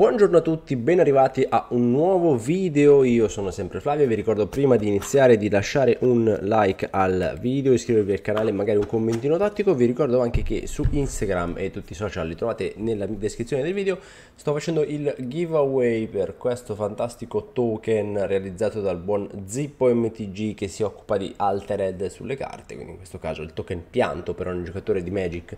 Buongiorno a tutti, ben arrivati a un nuovo video, io sono sempre Flavio, vi ricordo prima di iniziare di lasciare un like al video, iscrivervi al canale e magari un commentino tattico, vi ricordo anche che su Instagram e tutti i social li trovate nella descrizione del video, sto facendo il giveaway per questo fantastico token realizzato dal buon Zippo MTG che si occupa di altered sulle carte, quindi in questo caso il token pianto per ogni giocatore di Magic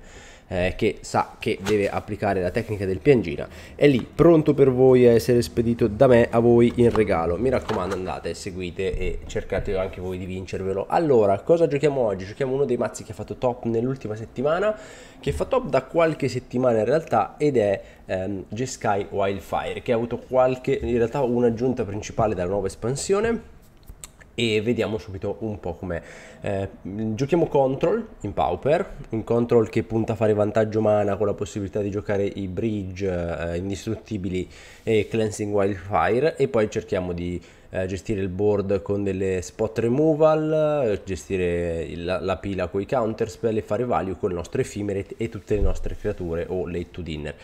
eh, che sa che deve applicare la tecnica del piangina è lì pronto per voi a essere spedito da me a voi in regalo mi raccomando andate seguite e cercate anche voi di vincervelo allora cosa giochiamo oggi giochiamo uno dei mazzi che ha fatto top nell'ultima settimana che fa top da qualche settimana in realtà ed è ehm, Jeskai Wildfire che ha avuto qualche in realtà un'aggiunta principale dalla nuova espansione e vediamo subito un po' com'è. Eh, giochiamo Control in Pauper, un Control che punta a fare vantaggio mana con la possibilità di giocare i Bridge, eh, Indistruttibili e Cleansing Wildfire e poi cerchiamo di eh, gestire il board con delle spot removal, eh, gestire la, la pila con i counterspell e fare value con le nostre effimere e tutte le nostre creature o late to dinner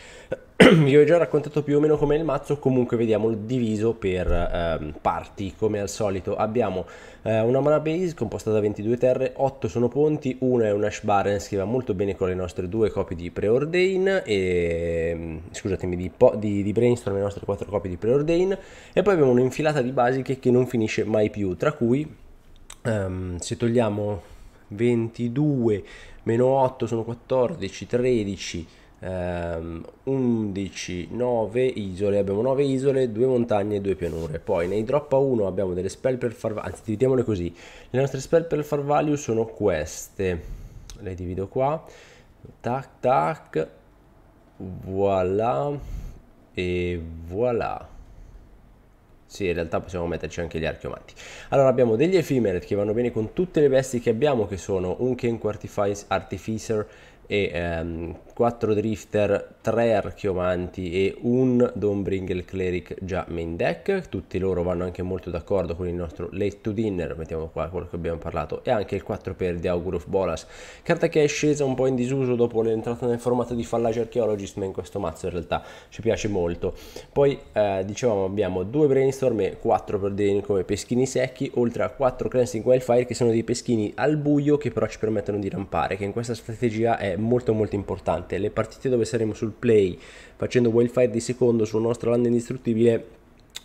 vi ho già raccontato più o meno come il mazzo, comunque vediamolo diviso per ehm, parti, come al solito abbiamo eh, una mana base composta da 22 terre, 8 sono ponti, una è un Ash Barrens che va molto bene con le nostre due copie di Preordain, e, mm, scusatemi, di, di, di Brainstorm le nostre 4 copie di Preordain, e poi abbiamo un'infilata di basiche che non finisce mai più, tra cui ehm, se togliamo 22 meno 8 sono 14, 13... 11, ehm, 9 isole, abbiamo 9 isole, 2 montagne e 2 pianure. Poi nei drop a 1 abbiamo delle spell per far value, anzi dividiamole così, le nostre spell per far value sono queste, le divido qua, tac tac, voilà e voilà. Sì, in realtà possiamo metterci anche gli archeomanti. Allora abbiamo degli effimeret che vanno bene con tutte le bestie che abbiamo, che sono un Ken Artificer e um, 4 drifter, 3 archiomanti e un Dombringel cleric già main deck, tutti loro vanno anche molto d'accordo con il nostro late to dinner, mettiamo qua quello che abbiamo parlato, e anche il 4 per di Augur of Bolas, carta che è scesa un po' in disuso dopo l'entrata nel formato di Fallage Archaeologist, ma in questo mazzo in realtà ci piace molto. Poi eh, dicevamo abbiamo 2 brainstorm e 4 per Dane come peschini secchi, oltre a 4 cleansing wildfire che sono dei peschini al buio che però ci permettono di rampare, che in questa strategia è molto molto importante durante le partite dove saremo sul play facendo wildfire di secondo sul nostro land indistruttibile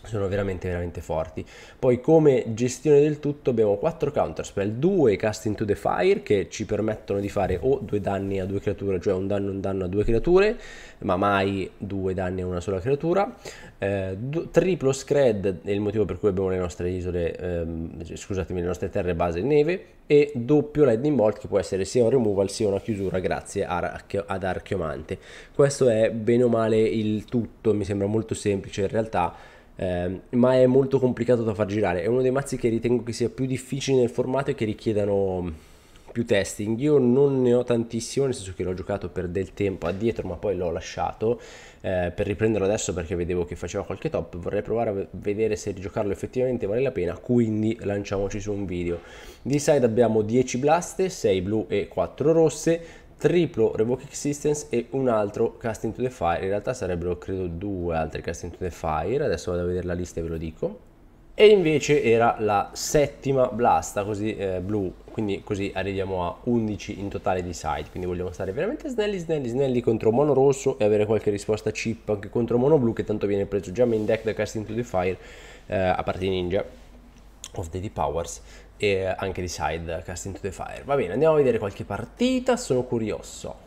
sono veramente veramente forti poi come gestione del tutto abbiamo 4 counterspell 2 cast into the fire che ci permettono di fare o due danni a due creature cioè un danno un danno a due creature ma mai due danni a una sola creatura eh, do, triplo scred è il motivo per cui abbiamo le nostre isole ehm, scusatemi le nostre terre base in neve e doppio lightning bolt che può essere sia un removal sia una chiusura grazie archio, ad archeomante questo è bene o male il tutto mi sembra molto semplice in realtà eh, ma è molto complicato da far girare. È uno dei mazzi che ritengo che sia più difficile nel formato e che richiedano più testing. Io non ne ho tantissimo, nel senso che l'ho giocato per del tempo addietro, ma poi l'ho lasciato eh, per riprenderlo adesso perché vedevo che faceva qualche top. Vorrei provare a vedere se giocarlo effettivamente vale la pena, quindi lanciamoci su un video. Di side abbiamo 10 blaste, 6 blu e 4 rosse triplo Revoke Existence e un altro Cast into the Fire. In realtà sarebbero credo due altri Cast into the Fire. Adesso vado a vedere la lista e ve lo dico. E invece era la settima blasta così eh, blu, quindi così arriviamo a 11 in totale di side. Quindi vogliamo stare veramente snelli, snelli, snelli contro mono rosso e avere qualche risposta chip anche contro mono blu che tanto viene preso già main deck da Cast into the Fire eh, a parte ninja of the deep powers e anche di side cast into the Fire. Va bene, andiamo a vedere qualche partita, sono curioso.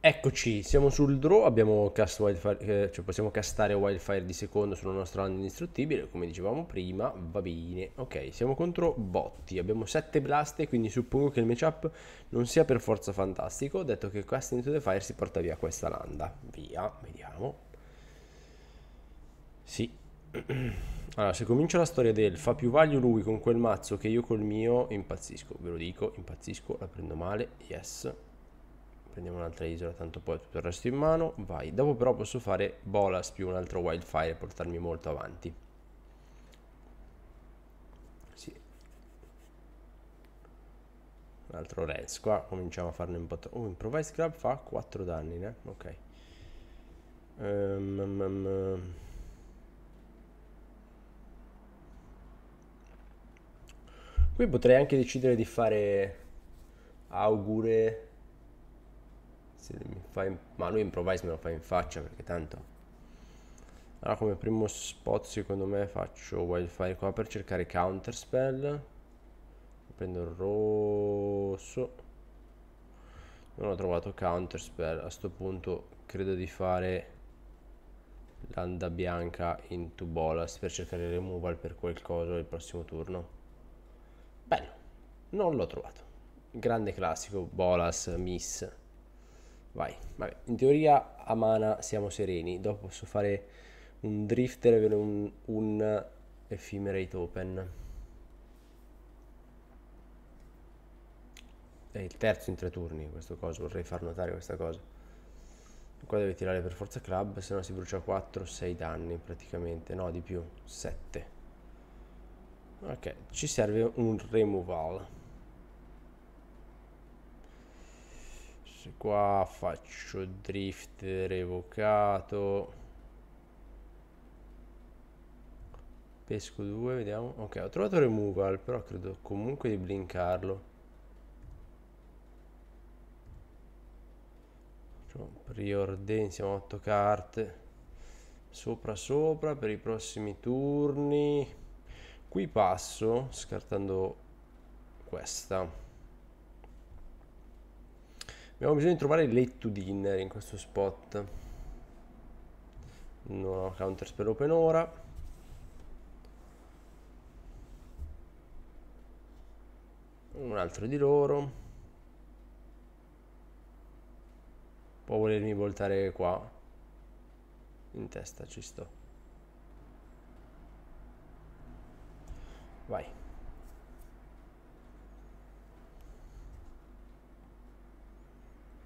Eccoci, siamo sul draw, abbiamo cast wildfire, eh, cioè possiamo castare Wildfire di secondo sulla nostra land indistruttibile, come dicevamo prima, va bene. Ok, siamo contro botti, abbiamo 7 blaste, quindi suppongo che il matchup non sia per forza fantastico, detto che cast into the fire si porta via questa landa. Via, vediamo. Sì. Allora, se comincio la storia del fa più value lui con quel mazzo che io col mio, impazzisco, ve lo dico, impazzisco, la prendo male, yes. Prendiamo un'altra isola, tanto poi tutto il resto in mano, vai. Dopo però posso fare Bolas più un altro Wildfire e portarmi molto avanti. Sì. Un altro Reds, qua cominciamo a farne un po' troppo. Oh, Improvise Grab fa 4 danni, né? Eh, ok. Um, um, um. Qui potrei anche decidere di fare augure. Se mi fa in... Ma lui improvise me lo fa in faccia perché tanto. Allora come primo spot secondo me faccio wildfire qua per cercare counterspell. Prendo il rosso. Non ho trovato counterspell. A sto punto credo di fare landa bianca into bolas per cercare removal per qualcosa il prossimo turno. Bello, non l'ho trovato. Grande classico, Bolas, Miss. Vai, vabbè, in teoria a mana siamo sereni, dopo posso fare un drifter e avere un, un ephemerate open. È il terzo in tre turni questo coso, vorrei far notare questa cosa. Qua deve tirare per forza club, se no si brucia 4-6 danni praticamente, no di più, 7 ok ci serve un removal se qua faccio drift revocato pesco 2 vediamo ok ho trovato removal però credo comunque di blinkarlo preordini siamo 8 carte sopra sopra per i prossimi turni qui passo scartando questa abbiamo bisogno di trovare late to dinner in questo spot non ho counters per open ora un altro di loro può volermi voltare qua in testa ci sto Vai.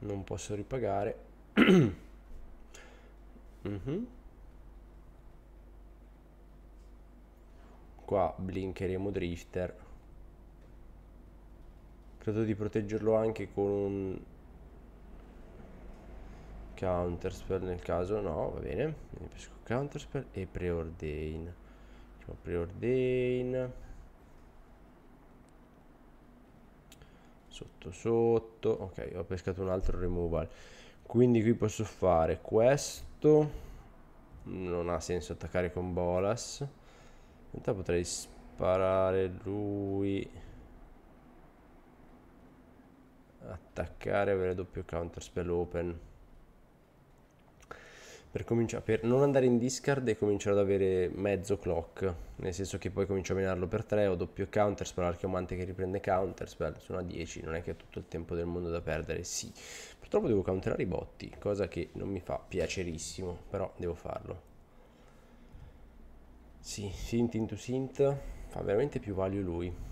Non posso ripagare. mm -hmm. Qua blinkeremo Drifter. Credo di proteggerlo anche con un Counterspell nel caso no, va bene. Pesco Counterspell e Preordain. Preordain. sotto sotto ok ho pescato un altro removal quindi qui posso fare questo non ha senso attaccare con bolas in realtà potrei sparare lui attaccare avere doppio counter spell open per, cominciare, per non andare in discard e cominciare ad avere mezzo clock, nel senso che poi comincio a minarlo per 3, ho doppio counterspell, archeomante che riprende counterspell, sono a 10, non è che ho tutto il tempo del mondo da perdere, sì. Purtroppo devo counterare i botti, cosa che non mi fa piacerissimo, però devo farlo. Sì, Sint into Sint fa veramente più value lui.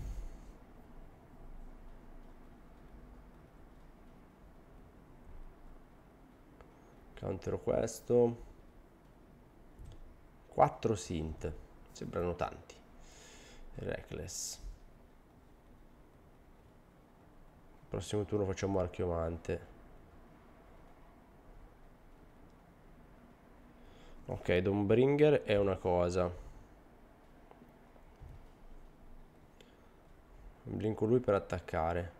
countero questo 4 sint sembrano tanti reckless il prossimo turno facciamo archeomante ok Dombringer è una cosa Blinco lui per attaccare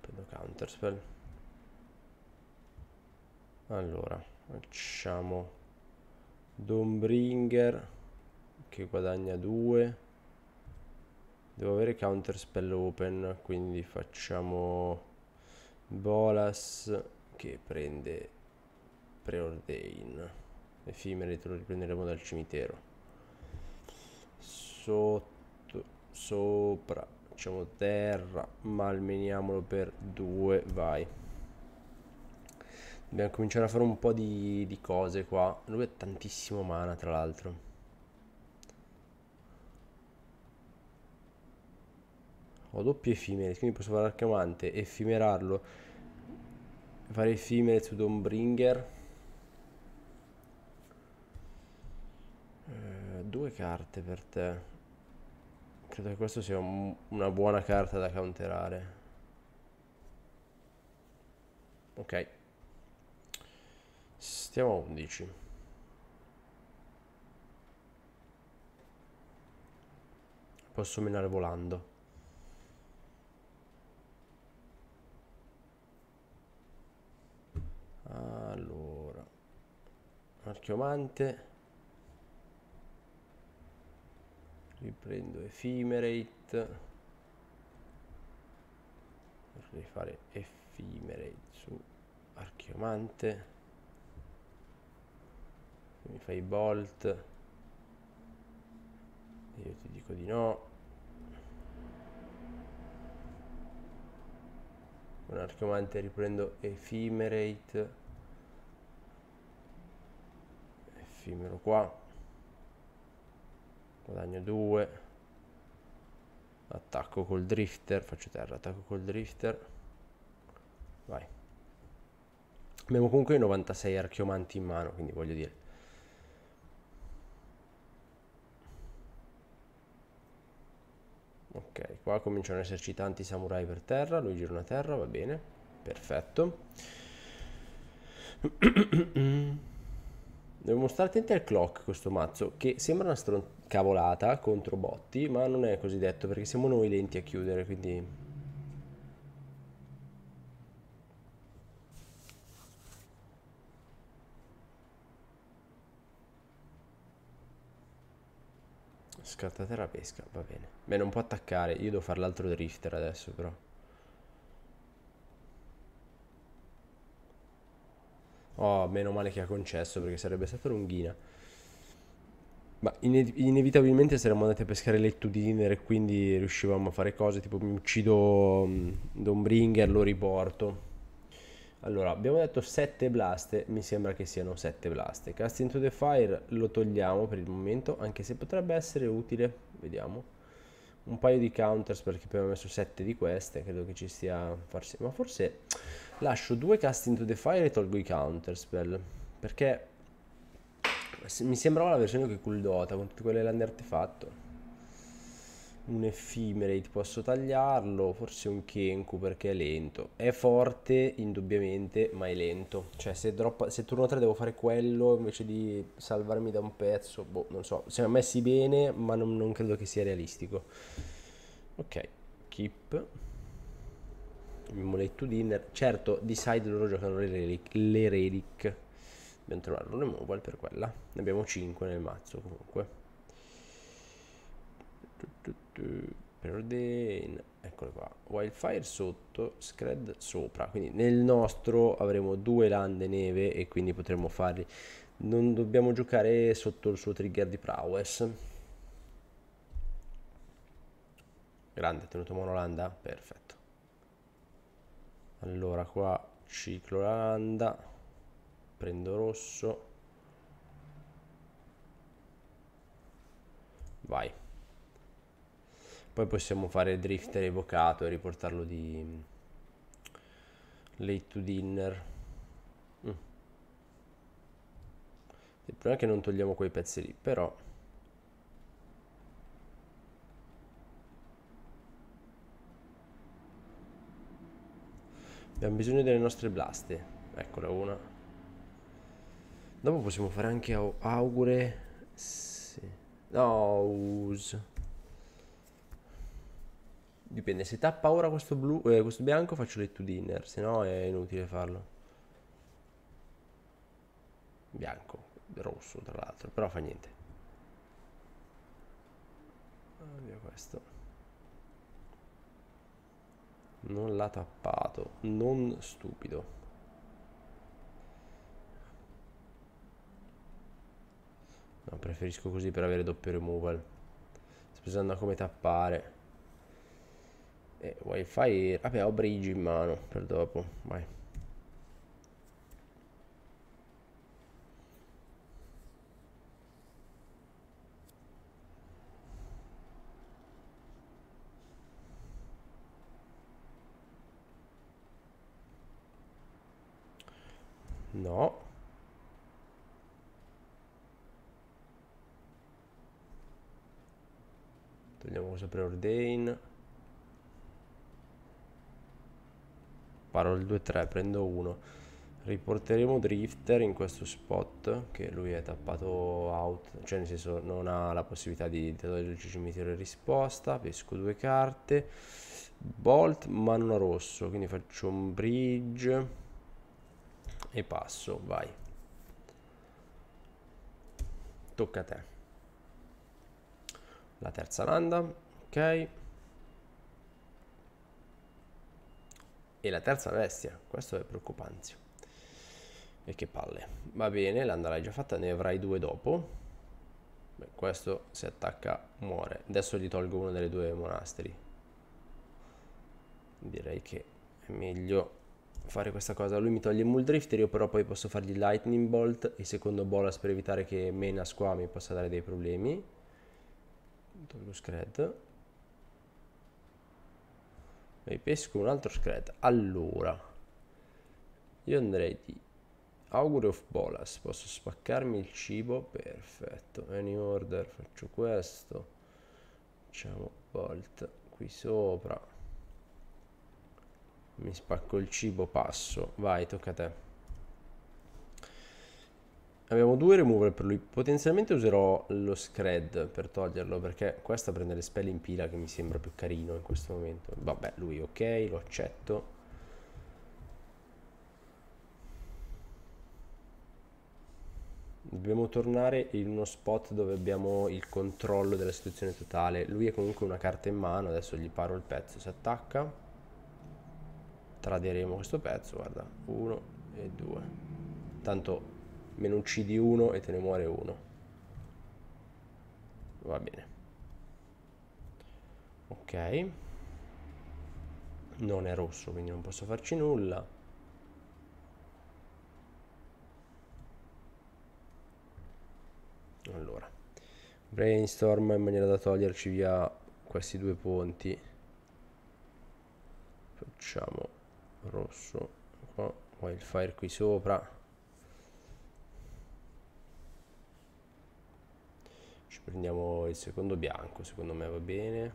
prendo counterspell allora facciamo Dombringer che guadagna 2 devo avere counter spell open quindi facciamo Bolas che prende Preordain te lo riprenderemo dal cimitero sotto sopra facciamo terra malmeniamolo per 2 vai Dobbiamo cominciare a fare un po' di, di cose qua. Lui ha tantissimo mana, tra l'altro. Ho doppie effimere, quindi posso fare l'archiamante, effimerarlo. Fare effimere su Dombringer. Eh, due carte per te. Credo che questa sia un, una buona carta da counterare. Ok. Stiamo a 11. Posso menare volando. Allora. Archiomante. Riprendo Ephemerate. Vorrei fare Ephemerate su Archiomante mi fai bolt io ti dico di no un archiomante riprendo ephemerate effimero qua guadagno 2 attacco col drifter faccio terra attacco col drifter vai abbiamo comunque 96 archiomanti in mano quindi voglio dire Ok, qua cominciano ad esserci tanti samurai per terra, lui gira una terra, va bene, perfetto. Dobbiamo stare attenti al clock questo mazzo, che sembra una stron- cavolata contro botti, ma non è così detto, perché siamo noi lenti a chiudere, quindi Scattate la pesca, va bene. Beh, non può attaccare. Io devo fare l'altro drifter adesso, però. Oh, meno male che ha concesso, perché sarebbe stata lunghina. Ma ine inevitabilmente saremmo andati a pescare e quindi riuscivamo a fare cose, tipo mi uccido mm, Dombringer, lo riporto. Allora, abbiamo detto 7 blaste, mi sembra che siano 7 blaste. Cast into the fire lo togliamo per il momento, anche se potrebbe essere utile, vediamo. Un paio di counters perché abbiamo messo 7 di queste, credo che ci sia... Farsi... Ma forse lascio due cast into the fire e tolgo i counterspell, perché mi sembrava la versione che cooldoata, con tutte quelle land artefatto un Ephemerate posso tagliarlo, forse un Kenku perché è lento. È forte indubbiamente, ma è lento. Cioè se, droppa, se turno 3 devo fare quello invece di salvarmi da un pezzo, boh, non so. Siamo messi bene, ma non, non credo che sia realistico. Ok, keep. Mullet to dinner. Certo, di side loro giocano le relic. Le relic. Dobbiamo trovare un removal per quella. Ne abbiamo 5 nel mazzo comunque. Perden, eccolo qua, Wildfire sotto, Scred sopra, quindi nel nostro avremo due lande neve e quindi potremo farli, non dobbiamo giocare sotto il suo trigger di prowess. Grande, tenuto monolanda, perfetto. Allora qua ciclo la landa, prendo rosso, vai. Poi possiamo fare drifter evocato e riportarlo di mm, late to dinner. Mm. Il problema è che non togliamo quei pezzi lì, però... Abbiamo bisogno delle nostre blaste. Eccola una. Dopo possiamo fare anche au augure... Sì. No, use. Dipende, se tappa ora questo, blu, eh, questo bianco faccio le two dinner, se no è inutile farlo. Bianco, rosso tra l'altro, però fa niente. Ah, via questo. Non l'ha tappato, non stupido. No, preferisco così per avere doppio removal. Sto pensando a come tappare. E wifi... Vabbè, ho Brigi in mano per dopo. Vai. No. Togliamo cosa preordain. paro il 2-3, prendo 1. Riporteremo Drifter in questo spot che lui è tappato out, cioè nel senso non ha la possibilità di toglierci cimitero e risposta, pesco due carte, Bolt ma non ha rosso, quindi faccio un bridge e passo, vai. Tocca a te. La terza landa, ok. e la terza bestia. Questo è preoccupante. E che palle. Va bene, l'anda già fatta, ne avrai due dopo. Beh, questo si attacca, muore. Adesso gli tolgo uno delle due monasteri. Direi che è meglio fare questa cosa. Lui mi toglie Muldrifter, io però poi posso fargli Lightning Bolt e secondo Bolas per evitare che Menas qua mi possa dare dei problemi. Tolgo Scred mi pesco un altro scheletro allora io andrei di augure of bolas posso spaccarmi il cibo perfetto any order faccio questo facciamo bolt qui sopra mi spacco il cibo passo vai tocca a te Abbiamo due remover per lui. Potenzialmente userò lo scred per toglierlo perché questa prende le spelle in pila che mi sembra più carino in questo momento. Vabbè, lui ok, lo accetto. Dobbiamo tornare in uno spot dove abbiamo il controllo della situazione totale. Lui è comunque una carta in mano, adesso gli paro il pezzo, si attacca. Traderemo questo pezzo, guarda, uno e due. Tanto Meno uccidi uno e te ne muore uno. Va bene. Ok. Non è rosso, quindi non posso farci nulla. Allora. Brainstorm in maniera da toglierci via questi due ponti. Facciamo rosso qua, wildfire qui sopra prendiamo il secondo bianco secondo me va bene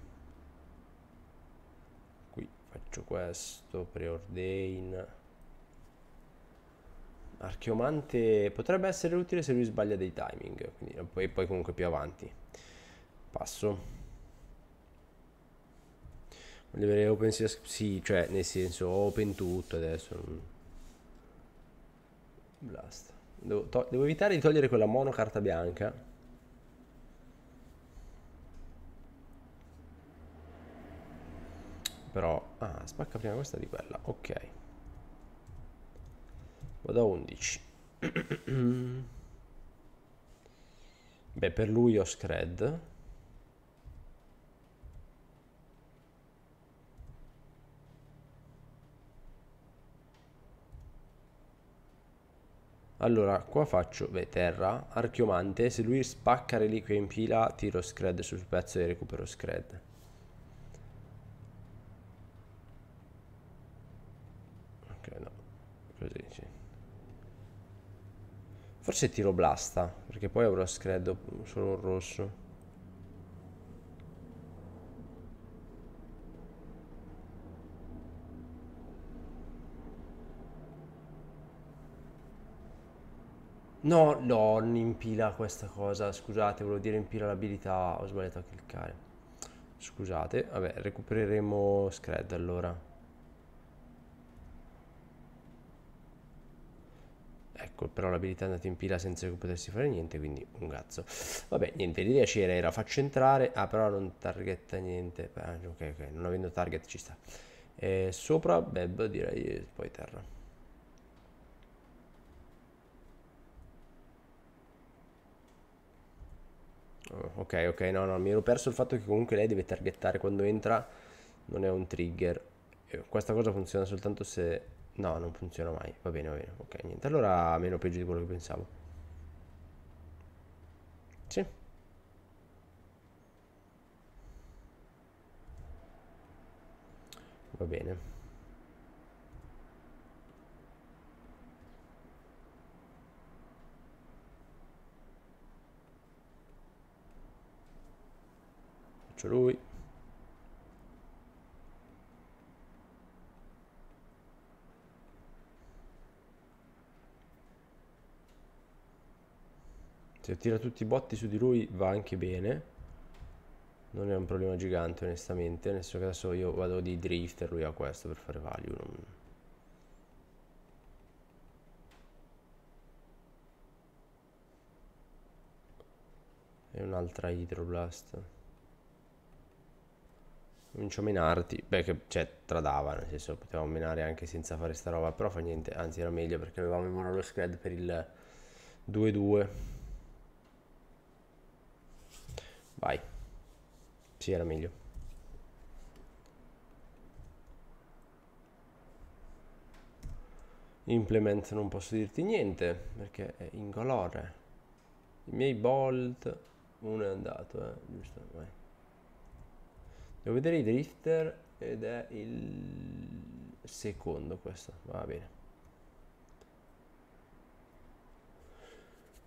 qui faccio questo preordain archeomante potrebbe essere utile se lui sbaglia dei timing quindi, e poi comunque più avanti passo voglio avere open sì cioè nel senso open tutto adesso basta devo, devo evitare di togliere quella mono carta bianca però ah spacca prima questa di quella ok vado a 11 beh per lui ho scred Allora, qua faccio beh, terra, archiomante, se lui spacca reliquia in pila, tiro scred sul pezzo e recupero scred. Forse tiro blasta, perché poi avrò screddo solo un rosso. No, no, non impila questa cosa, scusate, volevo dire impila l'abilità, ho sbagliato a cliccare. Scusate, vabbè, recupereremo scred allora. Ecco, però l'abilità è andata in pila senza che potessi fare niente, quindi un cazzo. Vabbè, niente, l'idea c'era, era faccio entrare, ah però non targetta niente, ah, ok ok, non avendo target ci sta. E eh, sopra, beb direi, poi terra. Oh, ok, ok, no, no, mi ero perso il fatto che comunque lei deve targettare quando entra, non è un trigger. Eh, questa cosa funziona soltanto se No, non funziona mai. Va bene, va bene. Ok, niente. Allora meno peggio di quello che pensavo. Sì. Va bene. Faccio lui. Se cioè, tira tutti i botti su di lui va anche bene. Non è un problema gigante onestamente, nel senso che adesso io vado di drifter, lui ha questo per fare value. Non... E un'altra Hydroblast. Comincio a menarti. Beh, che, cioè, tradava, nel senso, potevamo menare anche senza fare sta roba, però fa niente, anzi era meglio perché avevamo in mano lo scred per il 2-2. Vai. Sì, era meglio. Implement non posso dirti niente perché è incolore. I miei bolt uno è andato, eh, giusto? Vai. Devo vedere i drifter ed è il secondo questo, va bene.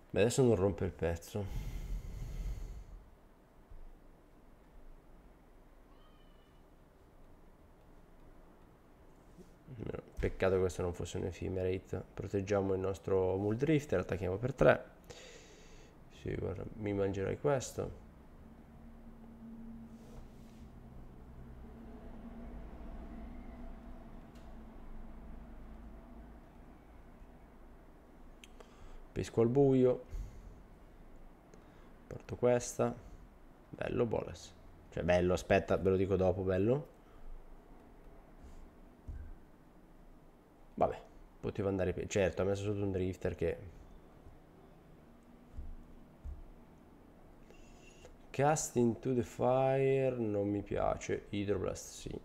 Beh, adesso non rompe il pezzo. Peccato che questo non fosse un Ephemerate. Proteggiamo il nostro Muldrifter, attacchiamo per 3. Sì, guarda, mi mangerai questo. pesco al buio porto questa bello bolas cioè bello aspetta ve lo dico dopo bello Poteva andare peggio. Certo, ha messo sotto un drifter che... Cast into the fire non mi piace. Hydroblast sì.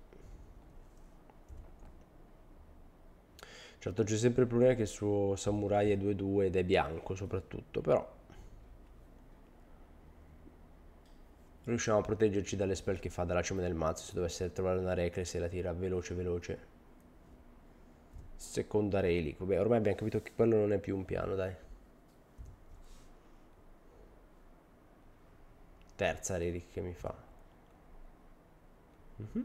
Certo c'è sempre il problema che il suo samurai è 2-2 ed è bianco soprattutto, però... Riusciamo a proteggerci dalle spell che fa dalla cima del mazzo se dovesse trovare una recless e la tira veloce veloce seconda relico. Beh, ormai abbiamo capito che quello non è più un piano, dai. Terza relic che mi fa. Mm -hmm.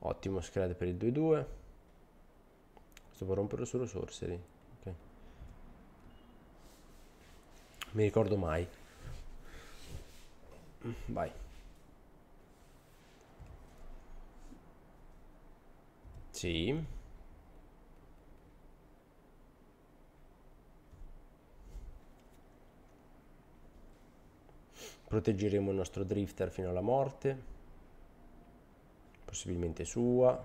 Ottimo scred per il 2-2. Questo può romperlo solo sorcery. Okay. Mi ricordo mai. Vai. Sì. Proteggeremo il nostro drifter fino alla morte. Possibilmente sua,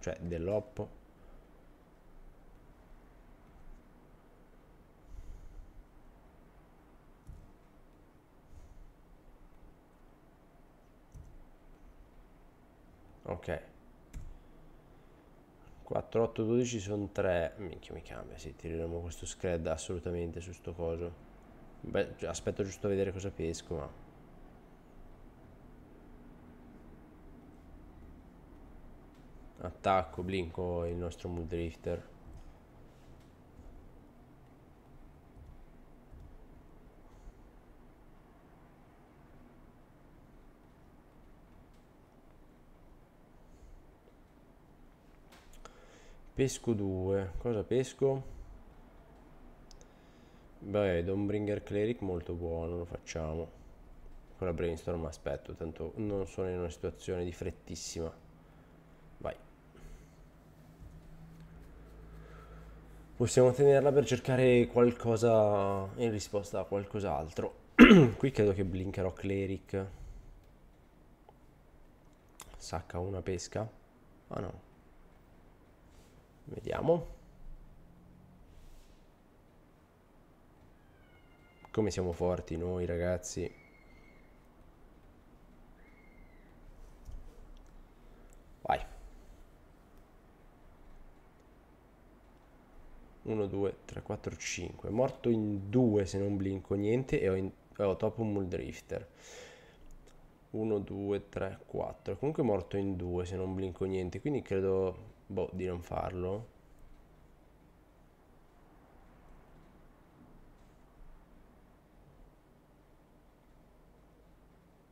cioè dell'oppo. Ok. 4, 8, 12 sono 3. Minchia mi cambia, sì, tireremo questo scred assolutamente su sto coso. Beh, cioè, aspetto giusto a vedere cosa pesco, ma... Attacco, blinco il nostro mood drifter Pesco 2. Cosa pesco? Beh, Dombringer Cleric molto buono, lo facciamo. Con la brainstorm aspetto, tanto non sono in una situazione di frettissima. Vai. Possiamo tenerla per cercare qualcosa in risposta a qualcos'altro. Qui credo che blinkerò Cleric. Sacca una pesca? Ah no, Vediamo. Come siamo forti noi ragazzi. Vai. 1, 2, 3, 4, 5. Morto in 2 se non blinco niente e ho, in, ho top un drifter 1, 2, 3, 4. Comunque morto in 2 se non blinco niente. Quindi credo boh, di non farlo.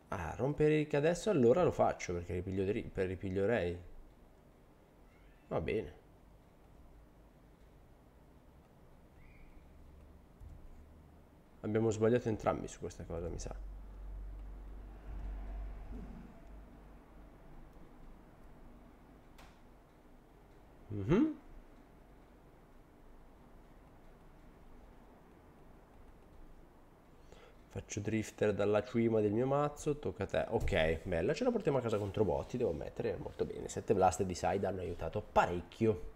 Ah, rompere ricca adesso allora lo faccio perché ripiglio, per ripiglierei. Va bene. Abbiamo sbagliato entrambi su questa cosa, mi sa. Mm-hmm. Faccio drifter dalla cima del mio mazzo, tocca a te. Ok, bella, ce la portiamo a casa contro botti, devo mettere, molto bene. 7 blast di side hanno aiutato parecchio.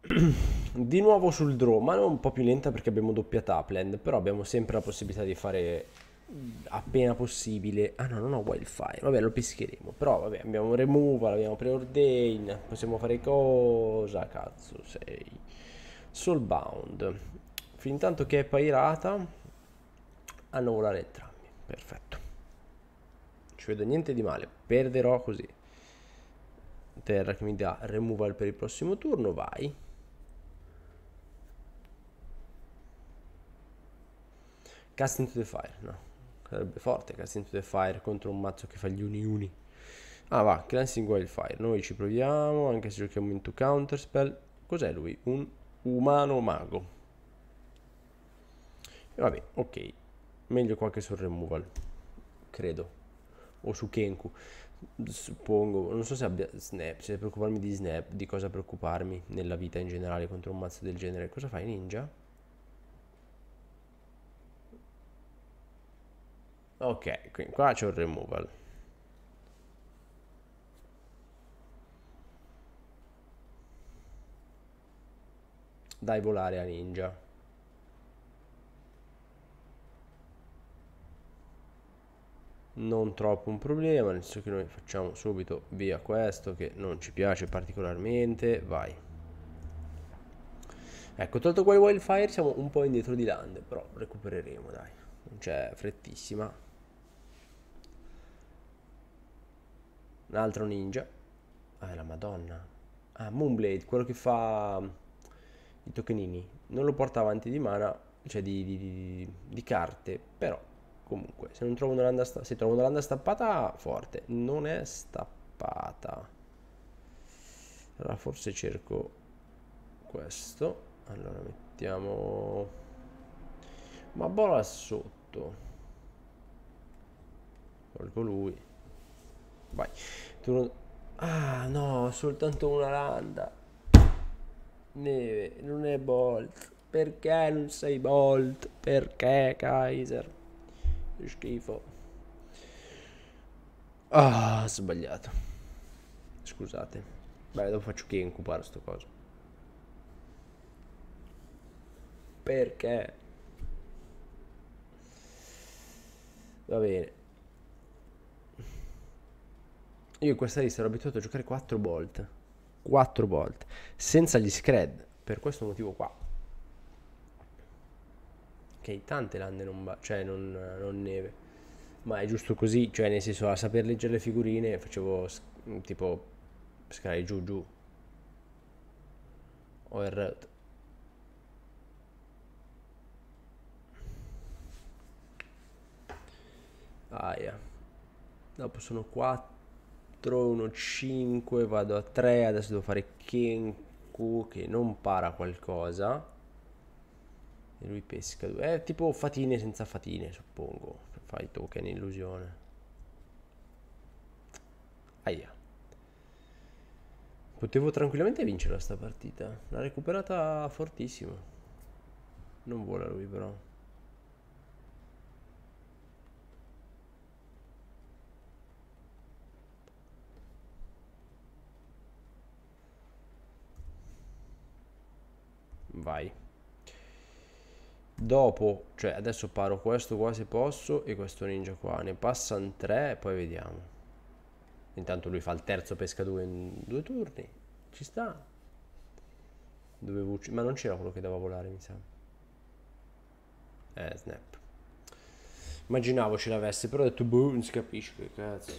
di nuovo sul draw, mano un po' più lenta perché abbiamo doppia tapland, però abbiamo sempre la possibilità di fare appena possibile. Ah no, non ho wildfire. Vabbè, lo pescheremo. Però vabbè, abbiamo removal, abbiamo preordain. Possiamo fare cosa? Cazzo, sei. Soulbound. Fin tanto che è pairata. Hanno volato entrambi. Perfetto. Non ci vedo niente di male. Perderò così. Terra che mi dà removal per il prossimo turno. Vai. Cast into the fire. No. Sarebbe forte Casting to the Fire contro un mazzo che fa gli uni uni. Ah va, Cleansing Wildfire. Noi ci proviamo, anche se giochiamo into Counterspell. Cos'è lui? Un umano mago. E vabbè, ok. Meglio qua che sul removal. Credo. O su Kenku. Suppongo. Non so se abbia snap. Se preoccuparmi di snap, di cosa preoccuparmi nella vita in generale contro un mazzo del genere. Cosa fai, ninja? ok qua c'è un removal dai volare a ninja non troppo un problema nel senso che noi facciamo subito via questo che non ci piace particolarmente vai ecco tolto quel wildfire siamo un po' indietro di land però recupereremo dai non c'è frettissima un altro ninja. Ah, è la madonna. Ah, Moonblade, quello che fa mm, i tokenini. Non lo porta avanti di mana, cioè di, di, di, di carte, però comunque se non trovo un'olanda stappata, se trovo un'olanda stappata, forte. Non è stappata. Allora forse cerco questo. Allora mettiamo... Ma bola sotto. Colgo lui. Vai. Turno... Ah no, soltanto una landa. Neve, non è Bolt. Perché non sei Bolt? Perché Kaiser? Schifo. Ah, sbagliato. Scusate. Beh, dopo faccio che incupare sto coso. Perché? Va bene. Io in questa lista ero abituato a giocare 4 bolt. 4 bolt. Senza gli scred. Per questo motivo qua. Ok, tante lande non, va cioè non, non neve. Ma è giusto così. Cioè, nel senso, a saper leggere le figurine facevo tipo scalare giù giù. O il route. Aia. Ah, yeah. Dopo sono 4. 1 5 vado a 3 adesso devo fare Kenku che non para qualcosa e lui pesca 2, è tipo fatine senza fatine suppongo fai token illusione aia potevo tranquillamente vincere sta partita l'ha recuperata fortissimo non vola lui però vai dopo cioè adesso paro questo qua se posso e questo ninja qua ne passano tre e poi vediamo intanto lui fa il terzo pesca due in due turni ci sta dovevo ma non c'era quello che doveva volare mi sa eh snap immaginavo ce l'avesse però ho detto boh non si capisce che cazzo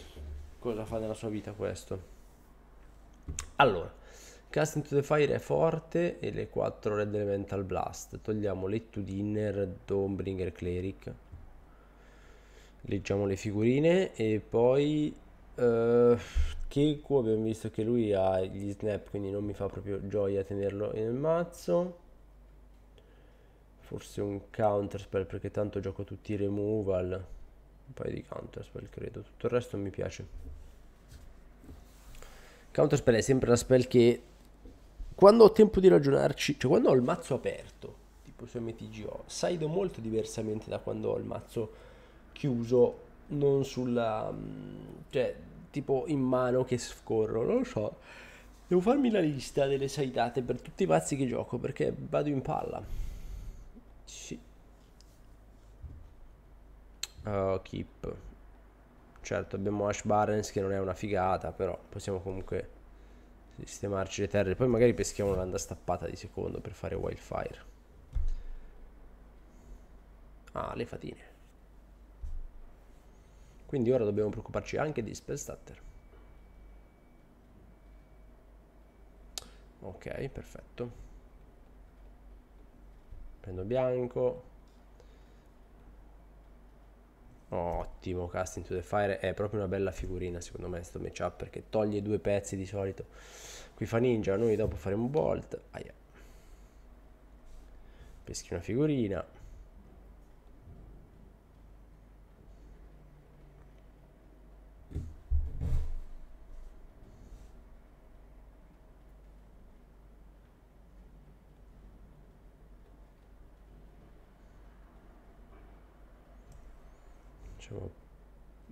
cosa fa nella sua vita questo allora Cast into the Fire è forte e le 4 Red Elemental Blast. Togliamo le 2 Dinner, Dawnbringer, Cleric. Leggiamo le figurine e poi... Uh, eh, Kiku abbiamo visto che lui ha gli snap quindi non mi fa proprio gioia tenerlo nel mazzo forse un counterspell perché tanto gioco tutti i removal un paio di counterspell credo tutto il resto mi piace Counterspell è sempre la spell che quando ho tempo di ragionarci, cioè quando ho il mazzo aperto, tipo su MTGO, side molto diversamente da quando ho il mazzo chiuso, non sulla... Mm, cioè tipo in mano che scorro, non lo so. Devo farmi la lista delle saidate per tutti i mazzi che gioco perché vado in palla. Sì. Uh, keep. Certo, abbiamo Ash Barnes che non è una figata, però possiamo comunque sistemarci le terre. Poi magari peschiamo un'anda stappata di secondo per fare wildfire. Ah, le fatine. Quindi ora dobbiamo preoccuparci anche di Spellstatter. Ok, perfetto. Prendo bianco. Ottimo, Cast into the Fire è proprio una bella figurina secondo me sto matchup perché toglie due pezzi di solito. Qui fa ninja, noi dopo faremo bolt. Aia. Peschi una figurina.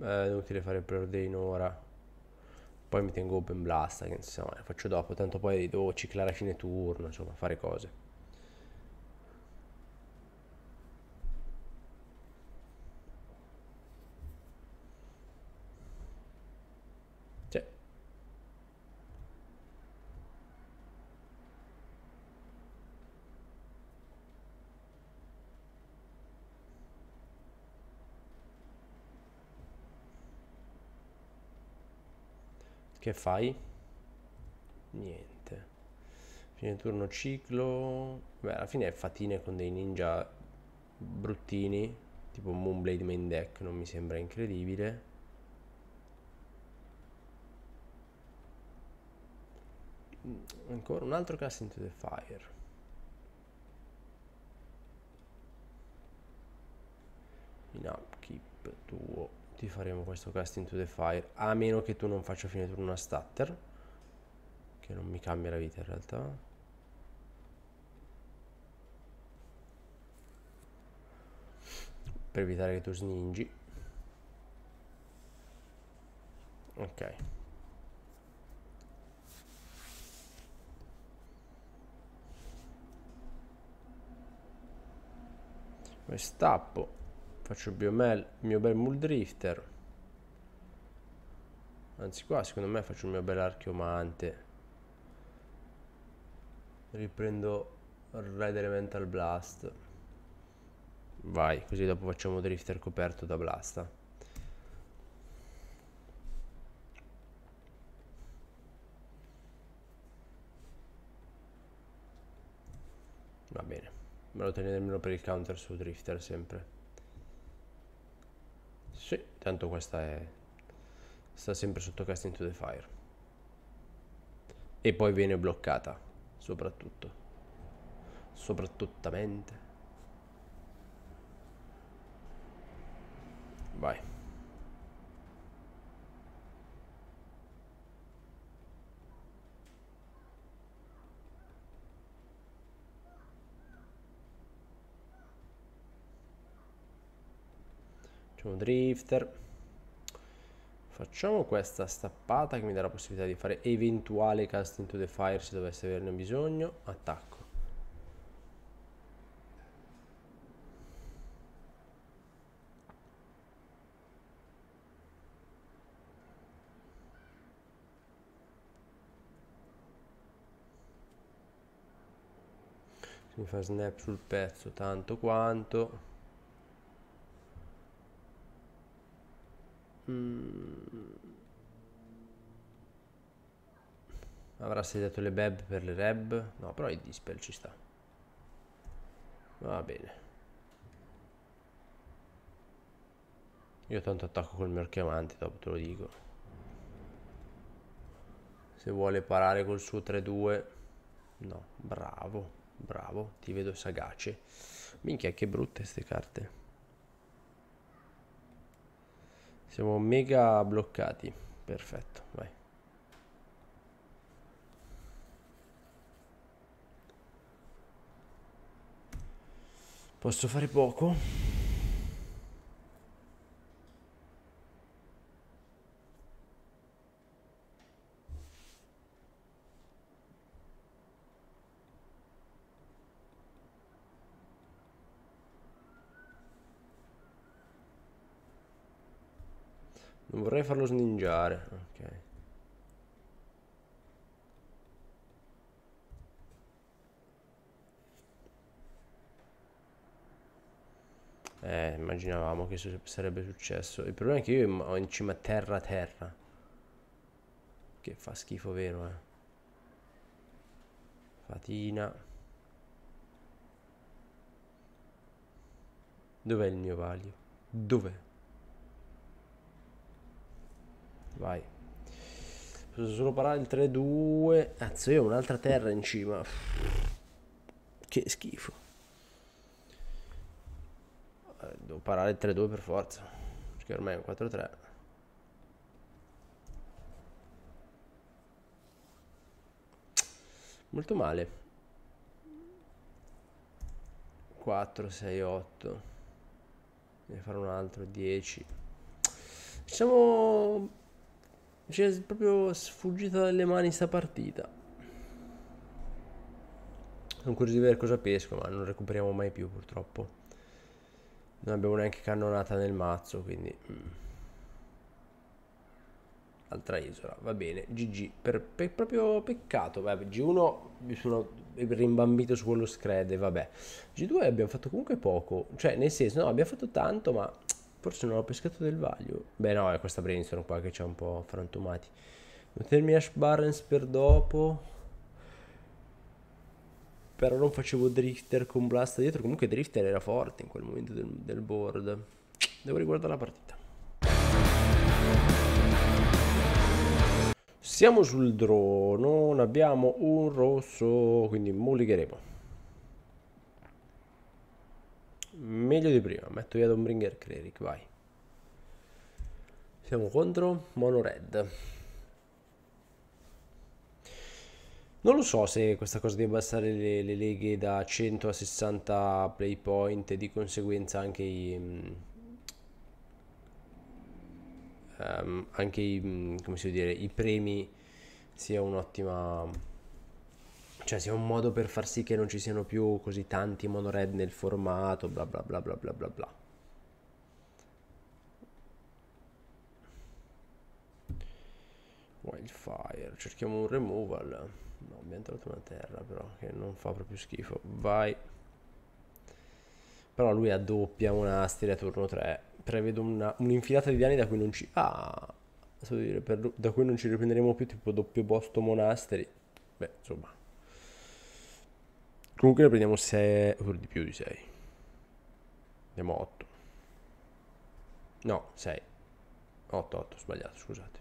Eh, è inutile fare il pre ora poi mi tengo open blast che insomma si eh, faccio dopo tanto poi devo ciclare a fine turno insomma fare cose Che fai? Niente. Fine turno ciclo. Beh, alla fine è fatine con dei ninja bruttini. Tipo Moonblade main deck, non mi sembra incredibile. Mm, ancora un altro cast into the fire. In upkeep tuo tutti faremo questo cast into the fire a meno che tu non faccia fine turno una stutter che non mi cambia la vita in realtà per evitare che tu sningi ok poi faccio il biomel, mio bel drifter anzi qua secondo me faccio il mio bel archeomante riprendo Red Elemental Blast vai così dopo facciamo Drifter coperto da Blasta va bene me lo tenermelo per il counter su Drifter sempre sì, tanto questa è... sta sempre sotto cast into the fire. E poi viene bloccata, soprattutto. Soprattutto. Vai. facciamo drifter facciamo questa stappata che mi dà la possibilità di fare eventuale cast into the fire se dovesse averne bisogno attacco mi fa snap sul pezzo tanto quanto Mm. Avrà sediato le beb per le reb. No, però i dispel ci sta. Va bene. Io tanto attacco col mio archiamante, dopo te lo dico. Se vuole parare col suo 3-2. No, bravo, bravo, ti vedo sagace. Minchia, che brutte queste carte. Siamo mega bloccati. Perfetto, vai. Posso fare poco? Vorrei farlo sningiare. Ok. Eh, immaginavamo che sarebbe successo. Il problema è che io ho in cima terra terra. Che fa schifo vero, eh. Fatina. Dov'è il mio valio? Dov'è? Vai. Posso solo parare il 3-2. Azzo, io ho un'altra terra in cima. Che schifo. Eh, devo parare il 3-2 per forza. Perché ormai è un 4-3. Molto male. 4, 6, 8. Ne farò un altro, 10. Siamo ci è proprio sfuggita dalle mani sta partita. Sono curioso di vedere cosa pesco, ma non recuperiamo mai più purtroppo. Non abbiamo neanche cannonata nel mazzo, quindi... Mm. Altra isola, va bene, GG. Per, per proprio peccato, vabbè, G1 mi sono rimbambito su quello scred, vabbè. G2 abbiamo fatto comunque poco, cioè nel senso, no, abbiamo fatto tanto, ma Forse non ho pescato del vaglio. Beh, no, è questa brainstorm qua che ci ha un po' frantumati. Mettermi Ash Barrens per dopo. Però non facevo Drifter con Blast dietro. Comunque Drifter era forte in quel momento del, del board. Devo riguardare la partita. Siamo sul drone. Non Abbiamo un rosso. Quindi molligheremo. meglio di prima. Metto via Dombringer Cleric, vai. Siamo contro Mono Red. Non lo so se questa cosa di abbassare le, le leghe da 100 a 60 play point e di conseguenza anche i... Um, anche i, mm, come si può dire, i premi sia un'ottima cioè sia un modo per far sì che non ci siano più così tanti monored nel formato, bla bla bla bla bla bla bla. Wildfire, cerchiamo un removal. No, abbiamo trovato una terra però che non fa proprio schifo. Vai. Però lui addoppia una stile a turno 3. Prevedo una, un'infilata di danni da cui non ci... Ah! Dire, per, da cui non ci riprenderemo più tipo doppio bosto monasteri. Beh, insomma, Comunque ne prendiamo 6 o di più di 6. Andiamo 8. No, 6. 8, 8, sbagliato, scusate.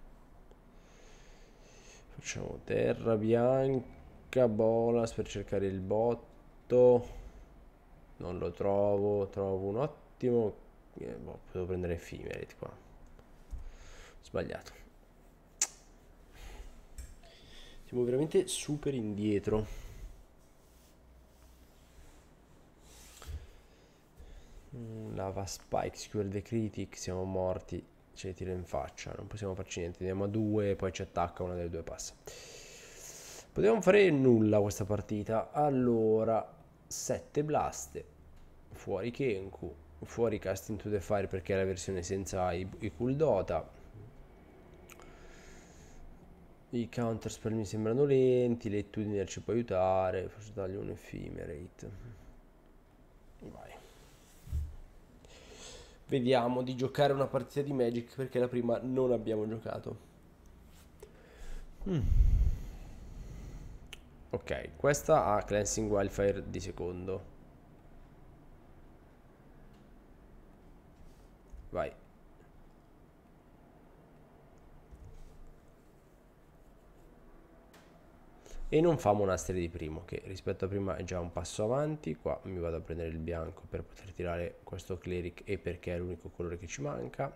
Facciamo terra bianca, bolas per cercare il botto. Non lo trovo, trovo un ottimo... Eh, boh, potevo prendere Ephemerate qua. Sbagliato. Siamo veramente super indietro. Lava Spike, Secure the Critic, siamo morti, ce cioè, li tiro in faccia, non possiamo farci niente, andiamo a due, poi ci attacca, una delle due passa. Potevamo fare nulla questa partita, allora 7 blaste, fuori Kenku, fuori Cast into the Fire perché è la versione senza i, i Kuldota. I counter spell mi sembrano lenti, Lettudinal ci può aiutare, forse dargli un Ephemerate. Vai vediamo di giocare una partita di Magic perché la prima non abbiamo giocato. Mm. Ok, questa ha Cleansing Wildfire di secondo. Vai. e non fa monasteri di primo che rispetto a prima è già un passo avanti qua mi vado a prendere il bianco per poter tirare questo cleric e perché è l'unico colore che ci manca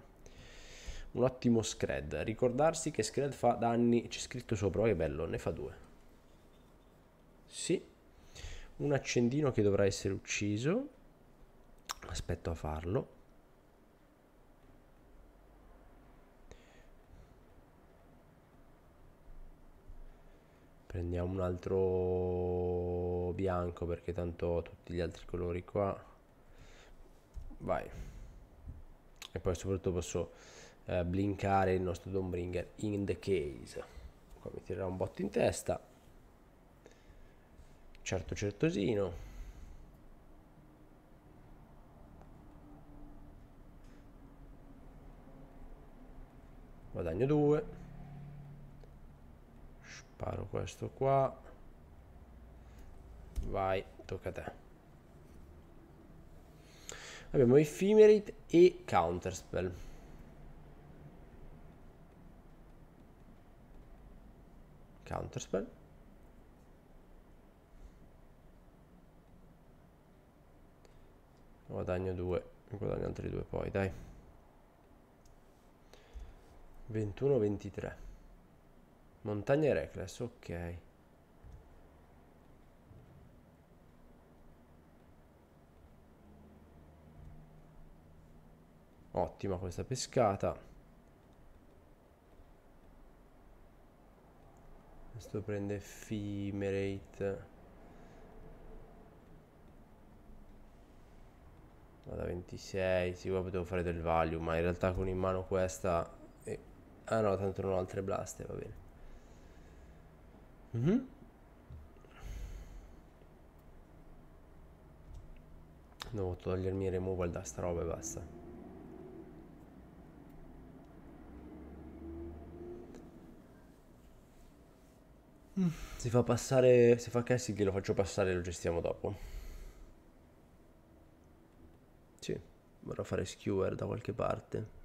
un ottimo scred ricordarsi che scred fa danni c'è scritto sopra che bello ne fa due sì un accendino che dovrà essere ucciso aspetto a farlo prendiamo un altro bianco perché tanto ho tutti gli altri colori qua vai e poi soprattutto posso eh, blinkare il nostro Dombringer in the case qua mi tirerà un botto in testa certo certosino guadagno 2 sparo questo qua vai tocca a te abbiamo Ephemerate e Counterspell Counterspell guadagno due guadagno altri due poi dai 21 23 Montagne Reckless, ok. Ottima questa pescata. Questo prende Fimerate. Vada 26, sì, qua potevo fare del value, ma in realtà con in mano questa... E... Ah no, tanto non ho altre blaste, va bene. Mm-hmm. Devo togliermi il removal da sta roba e basta. Si fa passare. Si fa Kessig lo faccio passare e lo gestiamo dopo. Sì, vorrò fare skewer da qualche parte.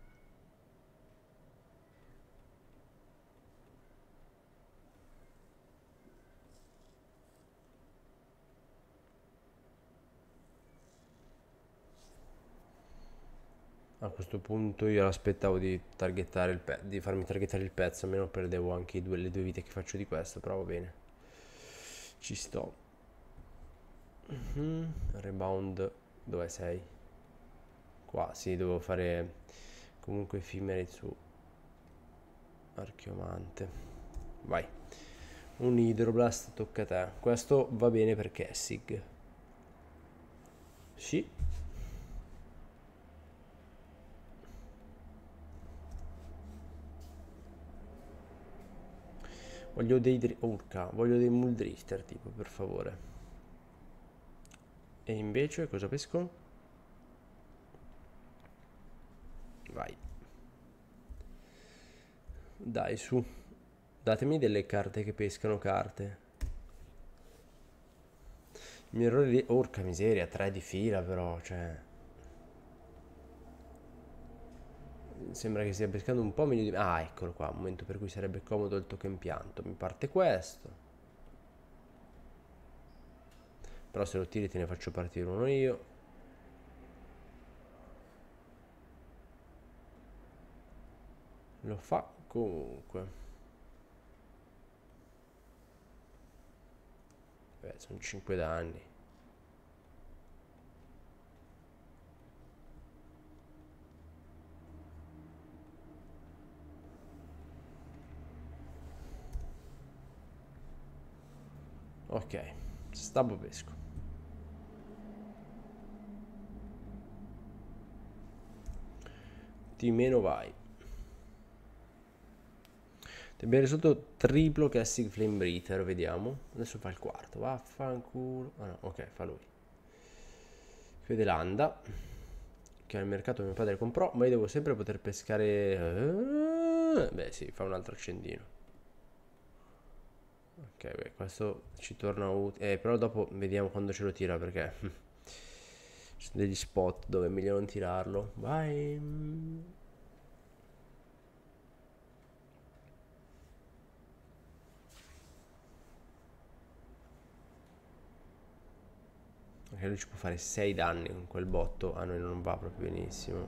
questo punto io l'aspettavo di, pe- di farmi targettare il pezzo, almeno perdevo anche due, le due vite che faccio di questo, però va bene. Ci sto. Mm-hmm. Rebound, dove sei? Qua, sì, dovevo fare comunque effimeri su Archeomante. Vai. Un Hydroblast tocca a te. Questo va bene perché è Sig. Sì. Voglio dei urca, voglio dei muldrister tipo, per favore. E invece cosa pesco? Vai. Dai, su. Datemi delle carte che pescano carte. Il mio errore di... Urca miseria, tre di fila però, cioè... sembra che stia pescando un po' meglio di me. Ah, eccolo qua, momento per cui sarebbe comodo il tocco impianto. Mi parte questo. Però se lo tiri te ne faccio partire uno io. Lo fa comunque. Beh, sono 5 danni. Ok, stabopesco. Di meno vai. Abbiamo risolto triplo Classic Flame Breather, vediamo. Adesso fa il quarto, vaffanculo. Ah no, ok, fa lui. Qui l'anda, che al mercato mio padre comprò, ma io devo sempre poter pescare... Eh, beh sì, fa un altro accendino. Ok, beh, questo ci torna utile. Eh, però dopo vediamo quando ce lo tira perché ci sono degli spot dove è meglio non tirarlo. Vai. Ok, lui ci può fare 6 danni con quel botto. A ah, noi non va proprio benissimo.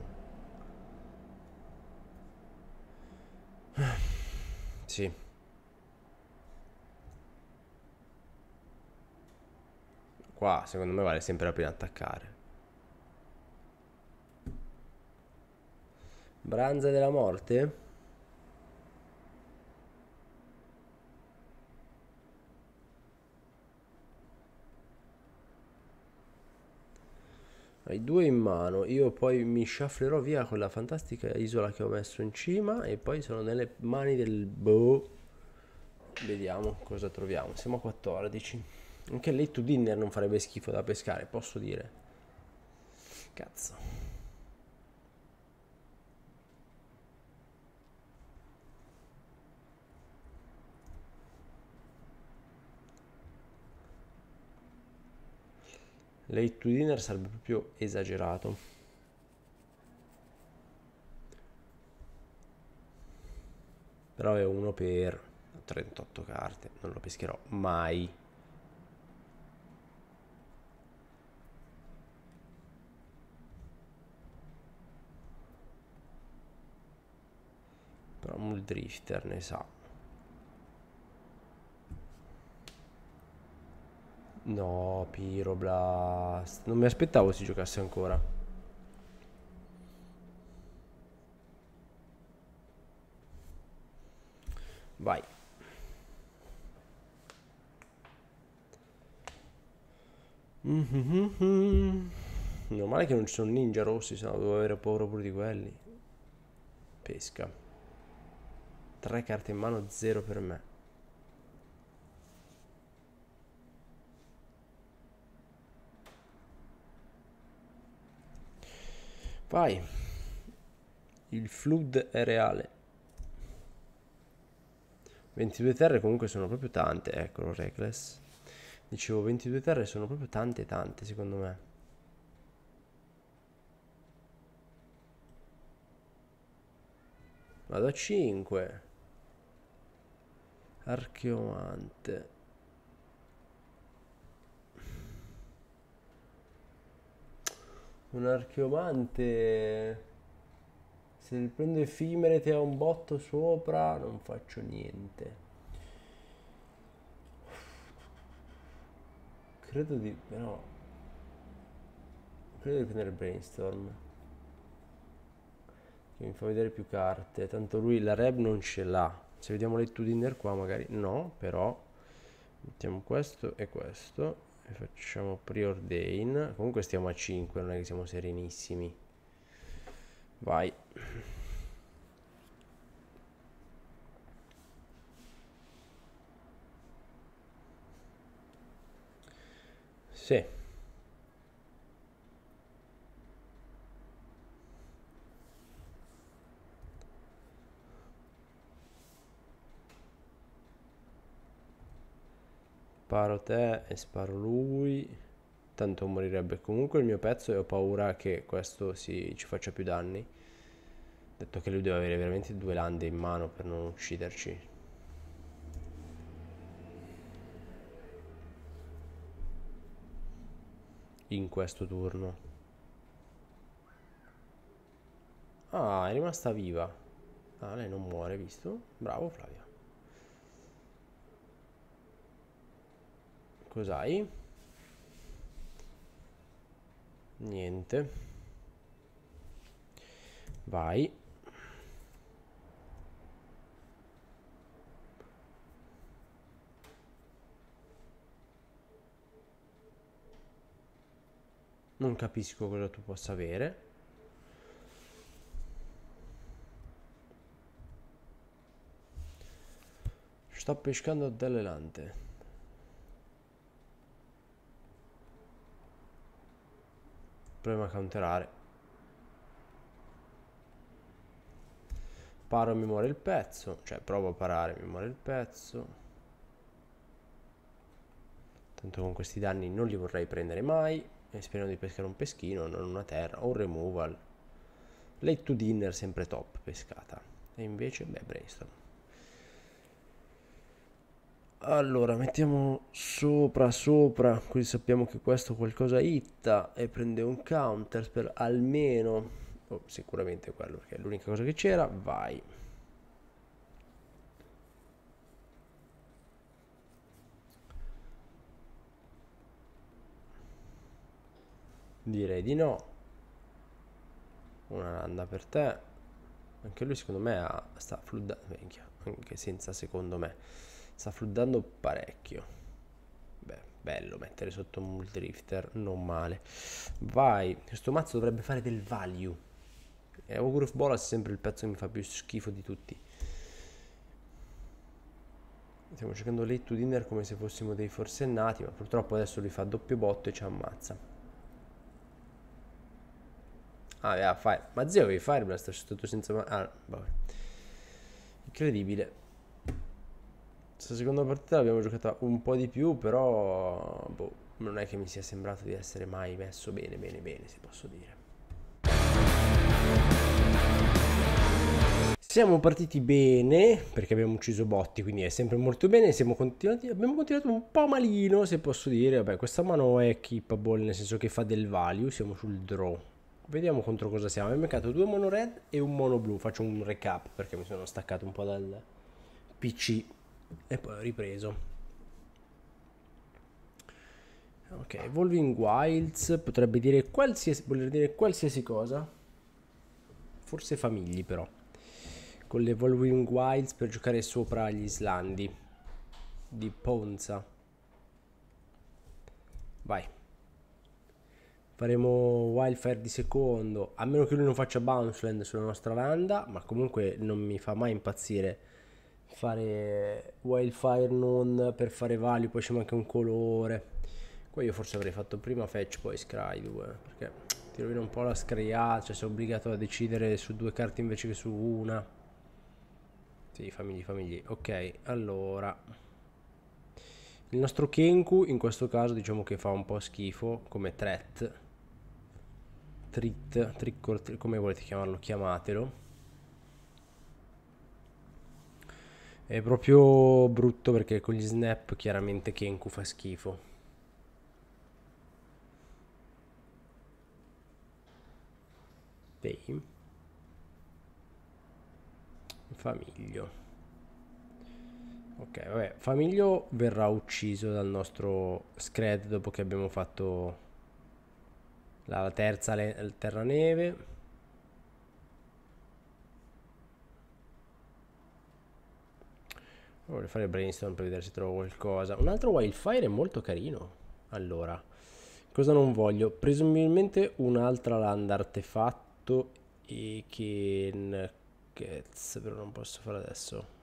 sì. Qua secondo me vale sempre la pena attaccare. Branza della morte? Hai due in mano, io poi mi shufflerò via Quella fantastica isola che ho messo in cima e poi sono nelle mani del boh. Vediamo cosa troviamo, siamo a 14. Anche lei to Dinner non farebbe schifo da pescare, posso dire. Cazzo. Late to dinner sarebbe proprio esagerato. Però è uno per 38 carte, non lo pescherò mai. Però Muldrifter ne sa. No, piroblast Non mi aspettavo si giocasse ancora. Vai. Meno male che non ci sono ninja rossi, sennò devo avere paura pure di quelli. Pesca. 3 carte in mano, 0 per me. Vai. Il flood è reale. 22 terre comunque sono proprio tante, eccolo Reckless. Dicevo 22 terre sono proprio tante tante secondo me. Vado a 5. Archeomante. Un archeomante... Se il prendo effimere ti ha un botto sopra, non faccio niente. Credo di... però... Credo di prendere Brainstorm. Che mi fa vedere più carte. Tanto lui la reb non ce l'ha se vediamo l'ettudiner qua magari no però mettiamo questo e questo e facciamo preordain comunque stiamo a 5 non è che siamo serenissimi vai sì sparo te e sparo lui tanto morirebbe comunque il mio pezzo e ho paura che questo si, ci faccia più danni detto che lui deve avere veramente due lande in mano per non ucciderci in questo turno ah è rimasta viva ah lei non muore visto bravo Flavia Cos'hai? Niente. Vai. Non capisco cosa tu possa avere. Sto pescando delle lante. Proviamo a counterare. Paro mi muore il pezzo. Cioè provo a parare mi muore il pezzo. Tanto con questi danni non li vorrei prendere mai. E speriamo di pescare un peschino, non una terra o un removal. Late to dinner sempre top pescata. E invece, beh, brainstorm. Allora, mettiamo sopra, sopra, così sappiamo che questo qualcosa itta e prende un counter per almeno, oh, sicuramente quello perché è l'unica cosa che c'era, vai. Direi di no. Una landa per te. Anche lui secondo me ha, sta fluddando, anche senza secondo me Sta floodando parecchio. Beh, bello mettere sotto un drifter, non male. Vai, questo mazzo dovrebbe fare del value. E Ogre of Bolas è sempre il pezzo che mi fa più schifo di tutti. Stiamo cercando late to dinner come se fossimo dei forsennati, ma purtroppo adesso lui fa doppio botto e ci ammazza. Ah, yeah, fire. ma zio avevi Fireblast, è stato senza... Ah, vabbè. Incredibile. Questa seconda partita l'abbiamo giocata un po' di più, però boh, non è che mi sia sembrato di essere mai messo bene, bene, bene, se posso dire. Siamo partiti bene perché abbiamo ucciso Botti, quindi è sempre molto bene. Siamo continuati, abbiamo continuato un po' malino, se posso dire. Vabbè, questa mano è keepable, nel senso che fa del value. Siamo sul draw. Vediamo contro cosa siamo. Abbiamo beccato due mono red e un mono blu. Faccio un recap perché mi sono staccato un po' dal PC e poi ho ripreso. Ok, Evolving Wilds potrebbe dire qualsiasi, voler dire qualsiasi cosa. Forse famigli però. Con l'Evolving Wilds per giocare sopra gli Islandi. Di Ponza. Vai. Faremo Wildfire di secondo. A meno che lui non faccia bounce land sulla nostra landa. Ma comunque non mi fa mai impazzire fare wildfire non per fare value poi c'è anche un colore qua io forse avrei fatto prima fetch poi scry 2 eh, perché ti rovina un po' la scryata cioè sei obbligato a decidere su due carte invece che su una sì famigli famigli ok allora il nostro Kenku in questo caso diciamo che fa un po' schifo come threat Trit, trick or, come volete chiamarlo, chiamatelo È proprio brutto perché con gli snap chiaramente Kenku fa schifo. Dei. Famiglio. Ok, vabbè, Famiglio verrà ucciso dal nostro Scred dopo che abbiamo fatto la terza le- terra neve. Voglio fare brainstorm per vedere se trovo qualcosa. Un altro wildfire è molto carino. Allora, cosa non voglio? Presumibilmente un'altra land artefatto e che... Cazzo, però non posso fare adesso.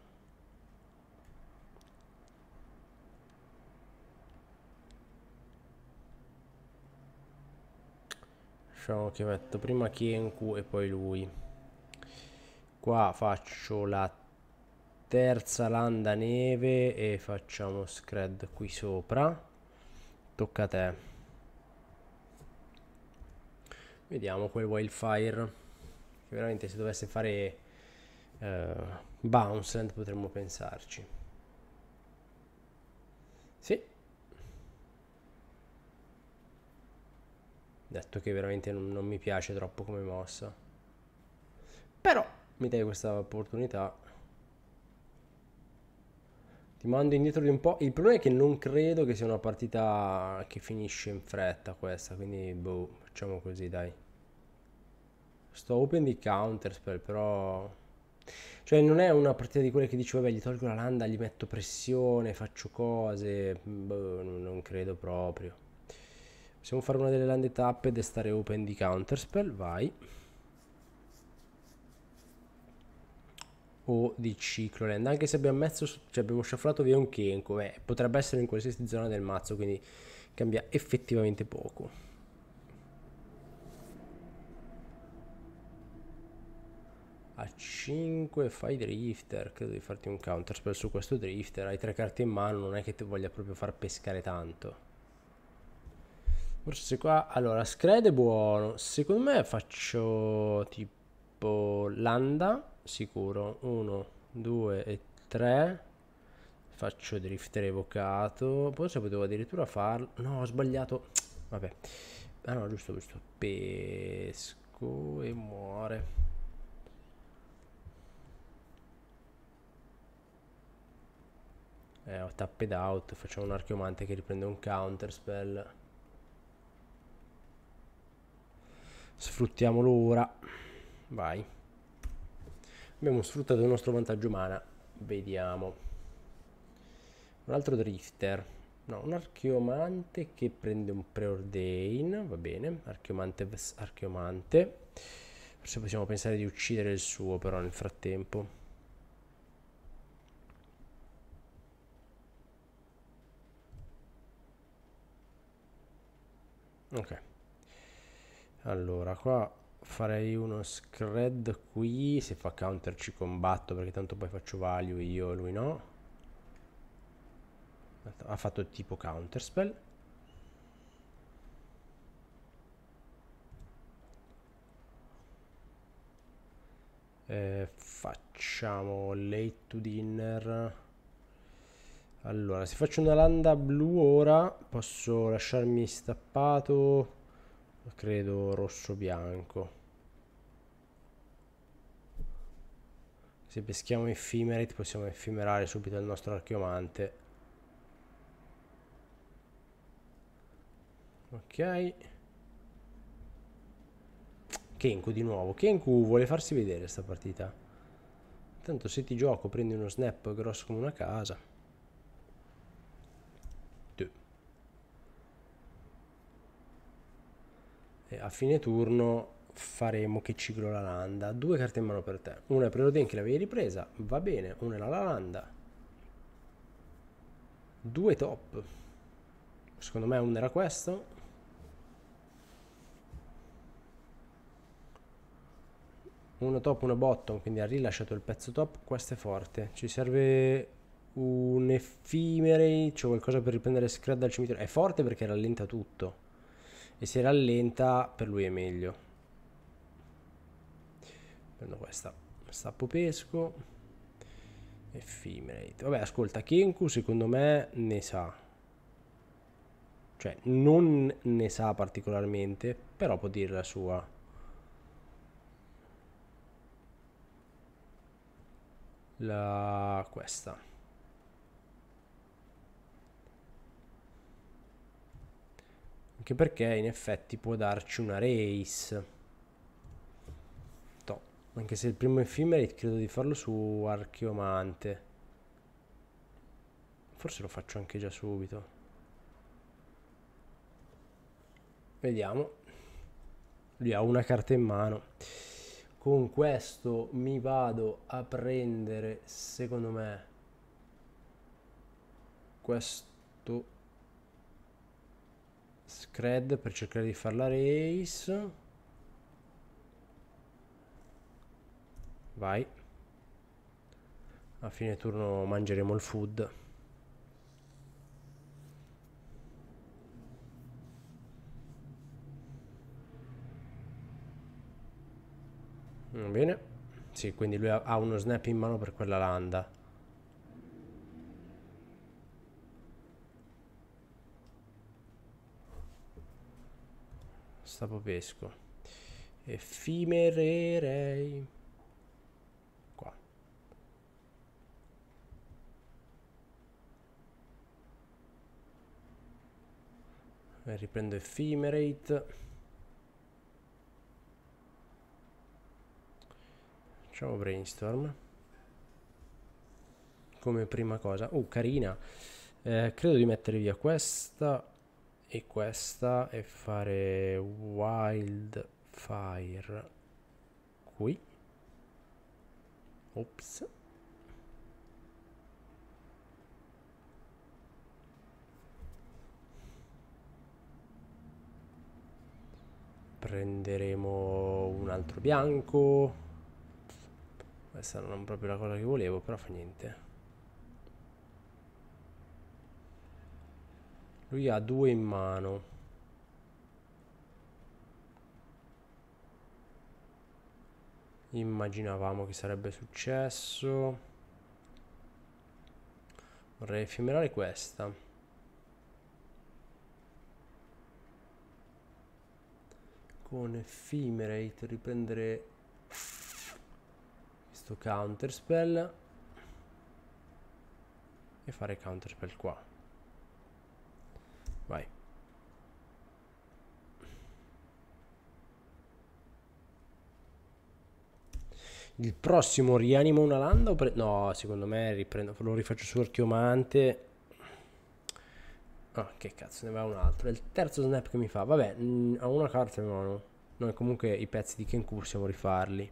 Facciamo che metto prima Kienku e poi lui. Qua faccio la terza landa neve e facciamo scred qui sopra tocca a te vediamo quel wildfire che veramente se dovesse fare eh, bounce potremmo pensarci sì detto che veramente non, non mi piace troppo come mossa però mi dai questa opportunità Rimando indietro di un po'. Il problema è che non credo che sia una partita che finisce in fretta questa, quindi boh, facciamo così, dai. Sto open di Counterspell, però... Cioè non è una partita di quelle che dice, vabbè, gli tolgo la landa, gli metto pressione, faccio cose... Boh, non credo proprio. Possiamo fare una delle lande tappe ed stare open di Counterspell, vai. o di Cicloland, anche se abbiamo messo, cioè abbiamo shufflato via un Kenko, eh, potrebbe essere in qualsiasi zona del mazzo, quindi cambia effettivamente poco. A 5 fai Drifter, credo di farti un counter spell su questo Drifter, hai tre carte in mano, non è che ti voglia proprio far pescare tanto. Forse qua, allora, Scred è buono, secondo me faccio tipo tipo landa sicuro 1 2 e 3 faccio drift revocato forse potevo addirittura farlo no ho sbagliato vabbè ah no giusto giusto pesco e muore Eh, ho tapped out, facciamo un archiomante che riprende un counter spell. Sfruttiamolo ora vai abbiamo sfruttato il nostro vantaggio mana vediamo un altro drifter no, un archeomante che prende un preordain va bene archeomante archeomante forse possiamo pensare di uccidere il suo però nel frattempo ok allora qua farei uno scred qui se fa counter ci combatto perché tanto poi faccio value io e lui no ha fatto tipo counter spell eh, facciamo late to dinner allora se faccio una landa blu ora posso lasciarmi stappato credo rosso bianco Se peschiamo Ephemerate possiamo effimerare subito il nostro archeomante. Ok. Kenku di nuovo. Kenku vuole farsi vedere sta partita. Tanto se ti gioco prendi uno snap grosso come una casa. E a fine turno faremo che ciclo la landa. Due carte in mano per te. Una è Prerodin che l'avevi ripresa, va bene. Una è la landa. Due top. Secondo me uno era questo. Uno top, uno bottom, quindi ha rilasciato il pezzo top. Questo è forte. Ci serve un effimere, cioè qualcosa per riprendere scred dal cimitero. È forte perché rallenta tutto. E se rallenta, per lui è meglio prendo questa stappo pesco effemerate vabbè ascolta Kenku secondo me ne sa cioè non ne sa particolarmente però può dire la sua la questa anche perché in effetti può darci una race anche se il primo effimeri credo di farlo su Archeomante. Forse lo faccio anche già subito. Vediamo. Lui ha una carta in mano. Con questo mi vado a prendere, secondo me, questo Scred per cercare di fare la race. Vai. A fine turno mangeremo il food. Va bene. Sì, quindi lui ha uno snap in mano per quella landa. Stapopesco. Effimererei. Eh, riprendo Ephemerate facciamo brainstorm come prima cosa oh carina eh, credo di mettere via questa e questa e fare wildfire qui ops prenderemo un altro bianco questa non è proprio la cosa che volevo però fa niente lui ha due in mano immaginavamo che sarebbe successo vorrei efemerare questa con Ephemerate riprendere questo Counterspell e fare Counterspell qua. Vai. Il prossimo rianimo una landa o No, secondo me riprendo, lo rifaccio sul chiomante Ah, che cazzo, ne va un altro. È il terzo snap che mi fa. Vabbè, mh, mm, ho una carta in mano. Noi comunque i pezzi di Kenku possiamo rifarli.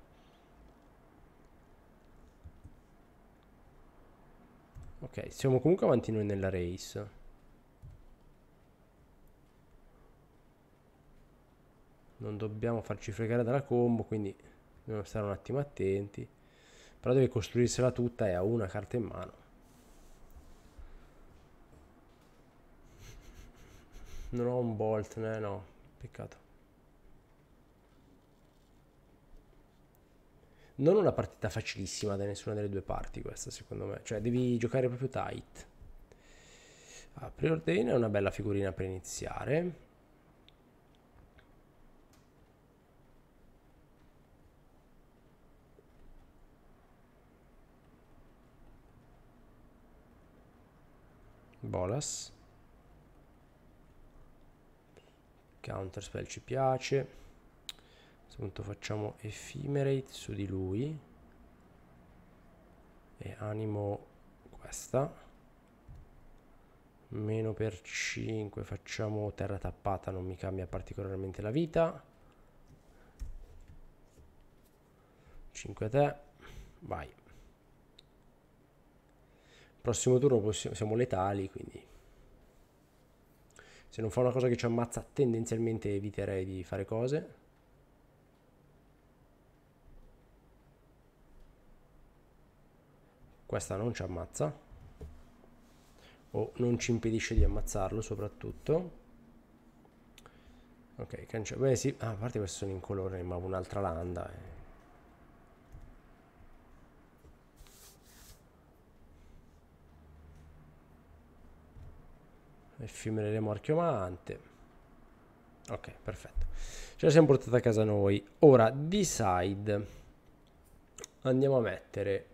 Ok, siamo comunque avanti noi nella race. Non dobbiamo farci fregare dalla combo, quindi dobbiamo stare un attimo attenti. Però deve costruirsela tutta e ha una carta in mano. Non ho un bolt, eh no, peccato. Non una partita facilissima da nessuna delle due parti questa, secondo me. Cioè, devi giocare proprio tight. Ah, preordain è una bella figurina per iniziare. Bolas. Counterspell ci piace. A questo punto facciamo Ephemerate su di lui. E animo questa. Meno per 5 facciamo terra tappata, non mi cambia particolarmente la vita. 5 a te, vai. Prossimo turno possiamo, siamo letali, quindi se non fa una cosa che ci ammazza, tendenzialmente eviterei di fare cose. Questa non ci ammazza. O non ci impedisce di ammazzarlo, soprattutto. Ok, cancello. Beh sì, ah, a parte questo sono in colore ma un'altra landa. Eh. Effimereremo archiomante. Ok, perfetto. Ce la siamo portata a casa noi. Ora, decide. Andiamo a mettere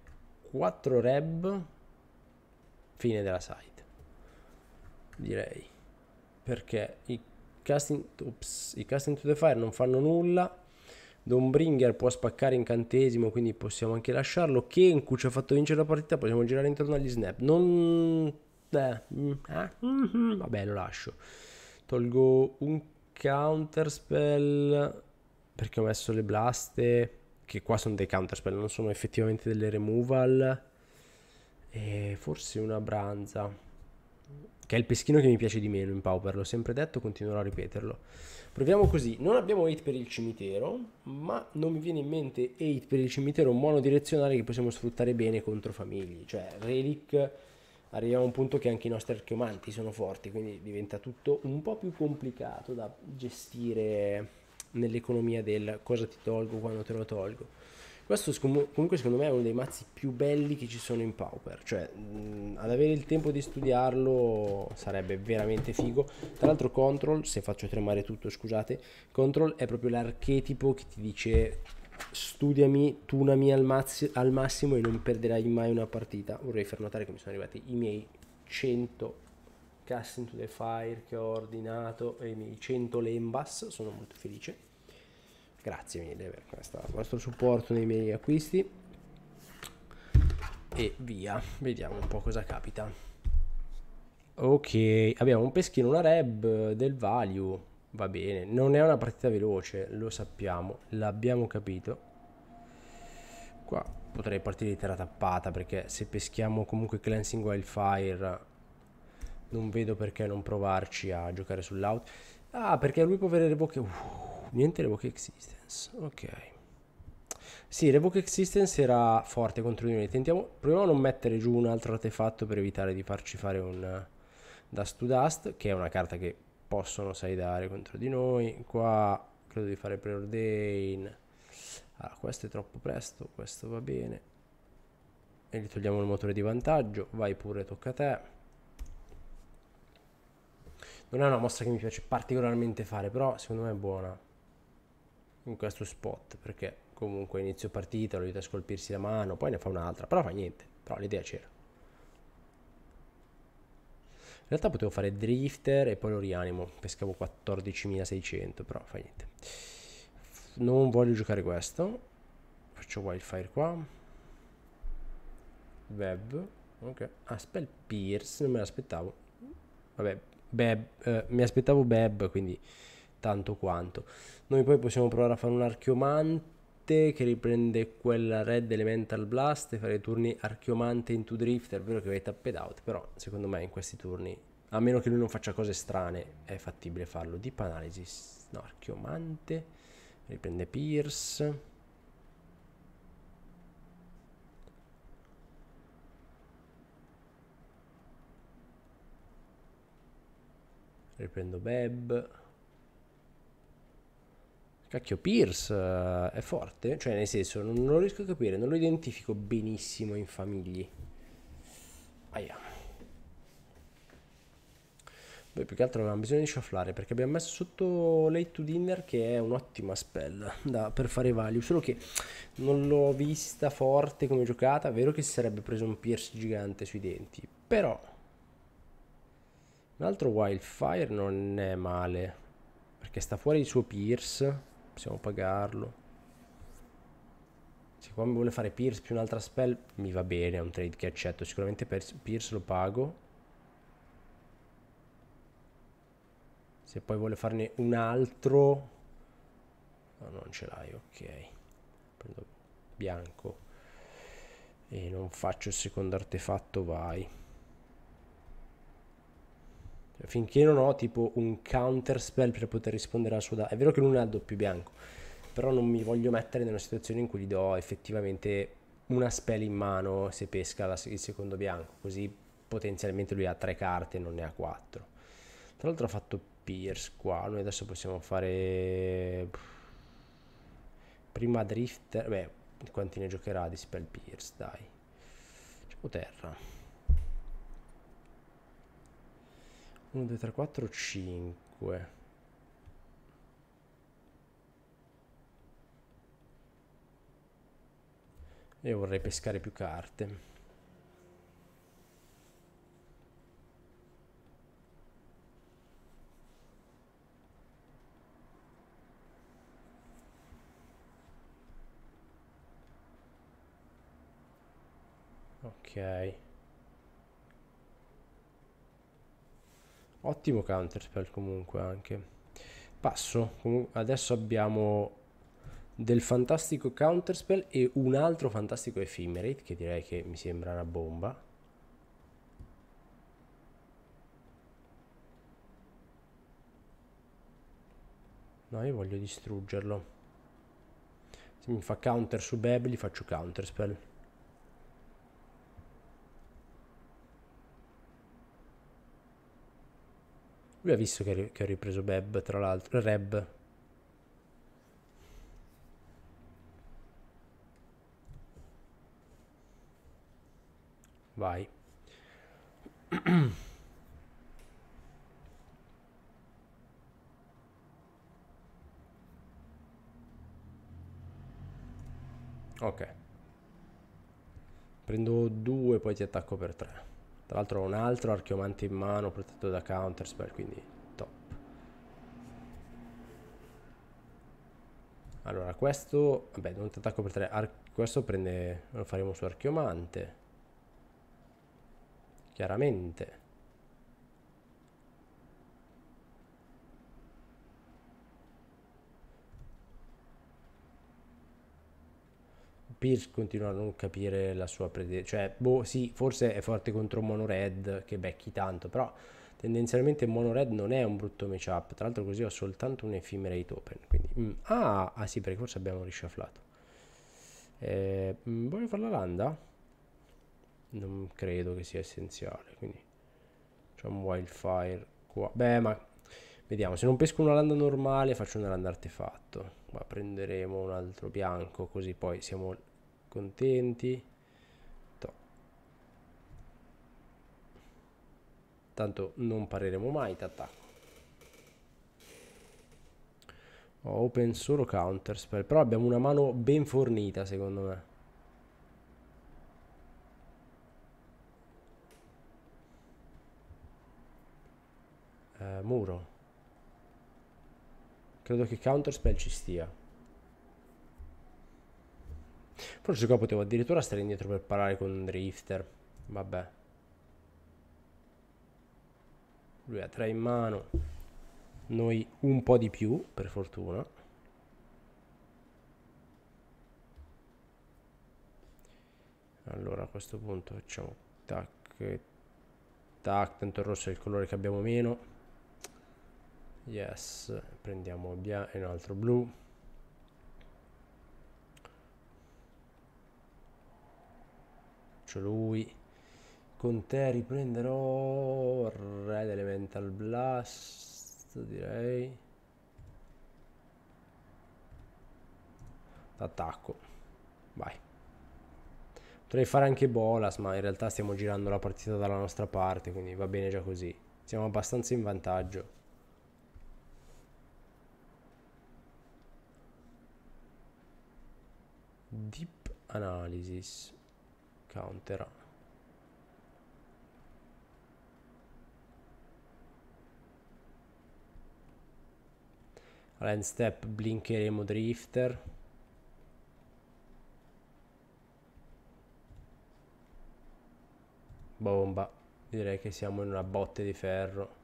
4 reb. Fine della side. Direi. Perché i casting, oops, i casting to the fire non fanno nulla. Dombringer può spaccare incantesimo, quindi possiamo anche lasciarlo. Kenku ci ha fatto vincere la partita, possiamo girare intorno agli snap. Non eh, mm, eh, mm-hmm. Vabbè, lo lascio. Tolgo un counterspell perché ho messo le blaste, che qua sono dei counterspell, non sono effettivamente delle removal. E forse una branza, che è il peschino che mi piace di meno in Pauper, l'ho sempre detto, continuerò a ripeterlo. Proviamo così, non abbiamo 8 per il cimitero, ma non mi viene in mente 8 per il cimitero monodirezionale che possiamo sfruttare bene contro famiglie, cioè Relic arriviamo a un punto che anche i nostri archiomanti sono forti, quindi diventa tutto un po' più complicato da gestire nell'economia del cosa ti tolgo, quando te lo tolgo. Questo comunque secondo me è uno dei mazzi più belli che ci sono in Pauper, cioè mh, ad avere il tempo di studiarlo sarebbe veramente figo. Tra l'altro Control, se faccio tremare tutto scusate, Control è proprio l'archetipo che ti dice studiami, tunami al, mazzi- al massimo e non perderai mai una partita. Vorrei far notare che mi sono arrivati i miei 100 cast into the fire che ho ordinato e i miei 100 lembas, sono molto felice. Grazie mille per questo vostro supporto nei miei acquisti. E via, vediamo un po' cosa capita. Ok, abbiamo un peschino, una reb del value va bene. Non è una partita veloce, lo sappiamo, l'abbiamo capito. Qua potrei partire di terra tappata perché se peschiamo comunque Cleansing Wildfire non vedo perché non provarci a giocare sull'out. Ah, perché lui può avere revoke... Uh, niente revoke existence, ok. Sì, revoke existence era forte contro di noi. Tentiamo, proviamo a non mettere giù un altro artefatto per evitare di farci fare un... Uh, Dust to Dust, che è una carta che possono saidare contro di noi. Qua credo di fare preordain. Allora, questo è troppo presto, questo va bene. E gli togliamo il motore di vantaggio. Vai pure, tocca a te. Non è una mossa che mi piace particolarmente fare, però secondo me è buona in questo spot, perché comunque inizio partita, lo aiuta a scolpirsi la mano, poi ne fa un'altra, però fa niente, però l'idea c'era. In realtà potevo fare Drifter e poi lo rianimo. Pescavo 14.600, però fa niente. Non voglio giocare questo. Faccio Wildfire qua. Web. Ok. Ah, Spell Pierce, non me l'aspettavo. Vabbè, Beb, eh, mi aspettavo Beb, quindi tanto quanto. Noi poi possiamo provare a fare un archeomante Drift che riprende quella Red Elemental Blast fra i turni Archiomante into drifter, vero che avete tapped out, però secondo me in questi turni, a meno che lui non faccia cose strane, è fattibile farlo. Deep Analysis, no, Archiomante, riprende Pierce. Riprendo Beb. Cacchio, Pierce uh, è forte? Cioè, nel senso, non, non, lo riesco a capire, non lo identifico benissimo in famiglie. Aia. Beh, più che altro avevamo bisogno di shufflare, perché abbiamo messo sotto Late to Dinner, che è un'ottima spell da, per fare value, solo che non l'ho vista forte come giocata, è vero che si sarebbe preso un Pierce gigante sui denti, però... Un altro Wildfire non è male, perché sta fuori il suo Pierce possiamo pagarlo. Se qua mi vuole fare Pierce più un'altra spell, mi va bene, è un trade che accetto. Sicuramente Pierce lo pago. Se poi vuole farne un altro... No, non ce l'hai, ok. Prendo bianco. E non faccio il secondo artefatto, vai finché non ho tipo un counter spell per poter rispondere al suo danno. È vero che lui non ha il doppio bianco, però non mi voglio mettere in una situazione in cui gli do effettivamente una spell in mano se pesca la, il secondo bianco, così potenzialmente lui ha tre carte e non ne ha quattro. Tra l'altro ha fatto Pierce qua, noi adesso possiamo fare prima Drifter, beh, quanti ne giocherà di spell Pierce, dai. C'è Terra. 1, 2, 3, 4, 5. Io vorrei pescare più carte. Ok. Ottimo counterspell comunque anche. Passo. Adesso abbiamo del fantastico counterspell e un altro fantastico ephemerate che direi che mi sembra una bomba. No, io voglio distruggerlo. Se mi fa counter su Beb, gli faccio counterspell. Lui ha visto che, che ho ripreso Beb, tra l'altro. Reb. Vai. ok. Prendo due, poi ti attacco per tre. Tra l'altro ho un altro archeomante in mano protetto da counterspell, quindi top. Allora, questo... Vabbè, non ti attacco per tre. Ar questo prende... lo faremo su archeomante. Chiaramente. Pierce continua a non capire la sua predilezione. Cioè, boh, sì, forse è forte contro Mono Red che becchi tanto, però tendenzialmente Mono Red non è un brutto matchup. Tra l'altro così ho soltanto un Ephemerate Open. Quindi, mm. ah, ah, sì, perché forse abbiamo risciafflato. Eh, mm, voglio fare la landa? Non credo che sia essenziale, quindi c'è un wildfire qua. Beh, ma Vediamo, se non pesco una landa normale faccio una landa artefatto. Ma prenderemo un altro bianco così poi siamo contenti Toh. tanto non pareremo mai t'attacco ho open solo counterspell però abbiamo una mano ben fornita secondo me eh, muro credo che counterspell ci stia Forse qua potevo addirittura stare indietro per parare con un drifter. Vabbè. Lui ha tre in mano. Noi un po' di più, per fortuna. Allora a questo punto facciamo tac, tac, tanto il rosso è il colore che abbiamo meno. Yes, prendiamo un altro blu. faccio lui con te riprenderò Red Elemental Blast direi attacco vai potrei fare anche Bolas ma in realtà stiamo girando la partita dalla nostra parte quindi va bene già così siamo abbastanza in vantaggio Deep Analysis counter Land step blinkeremo drifter Bomba Direi che siamo in una botte di ferro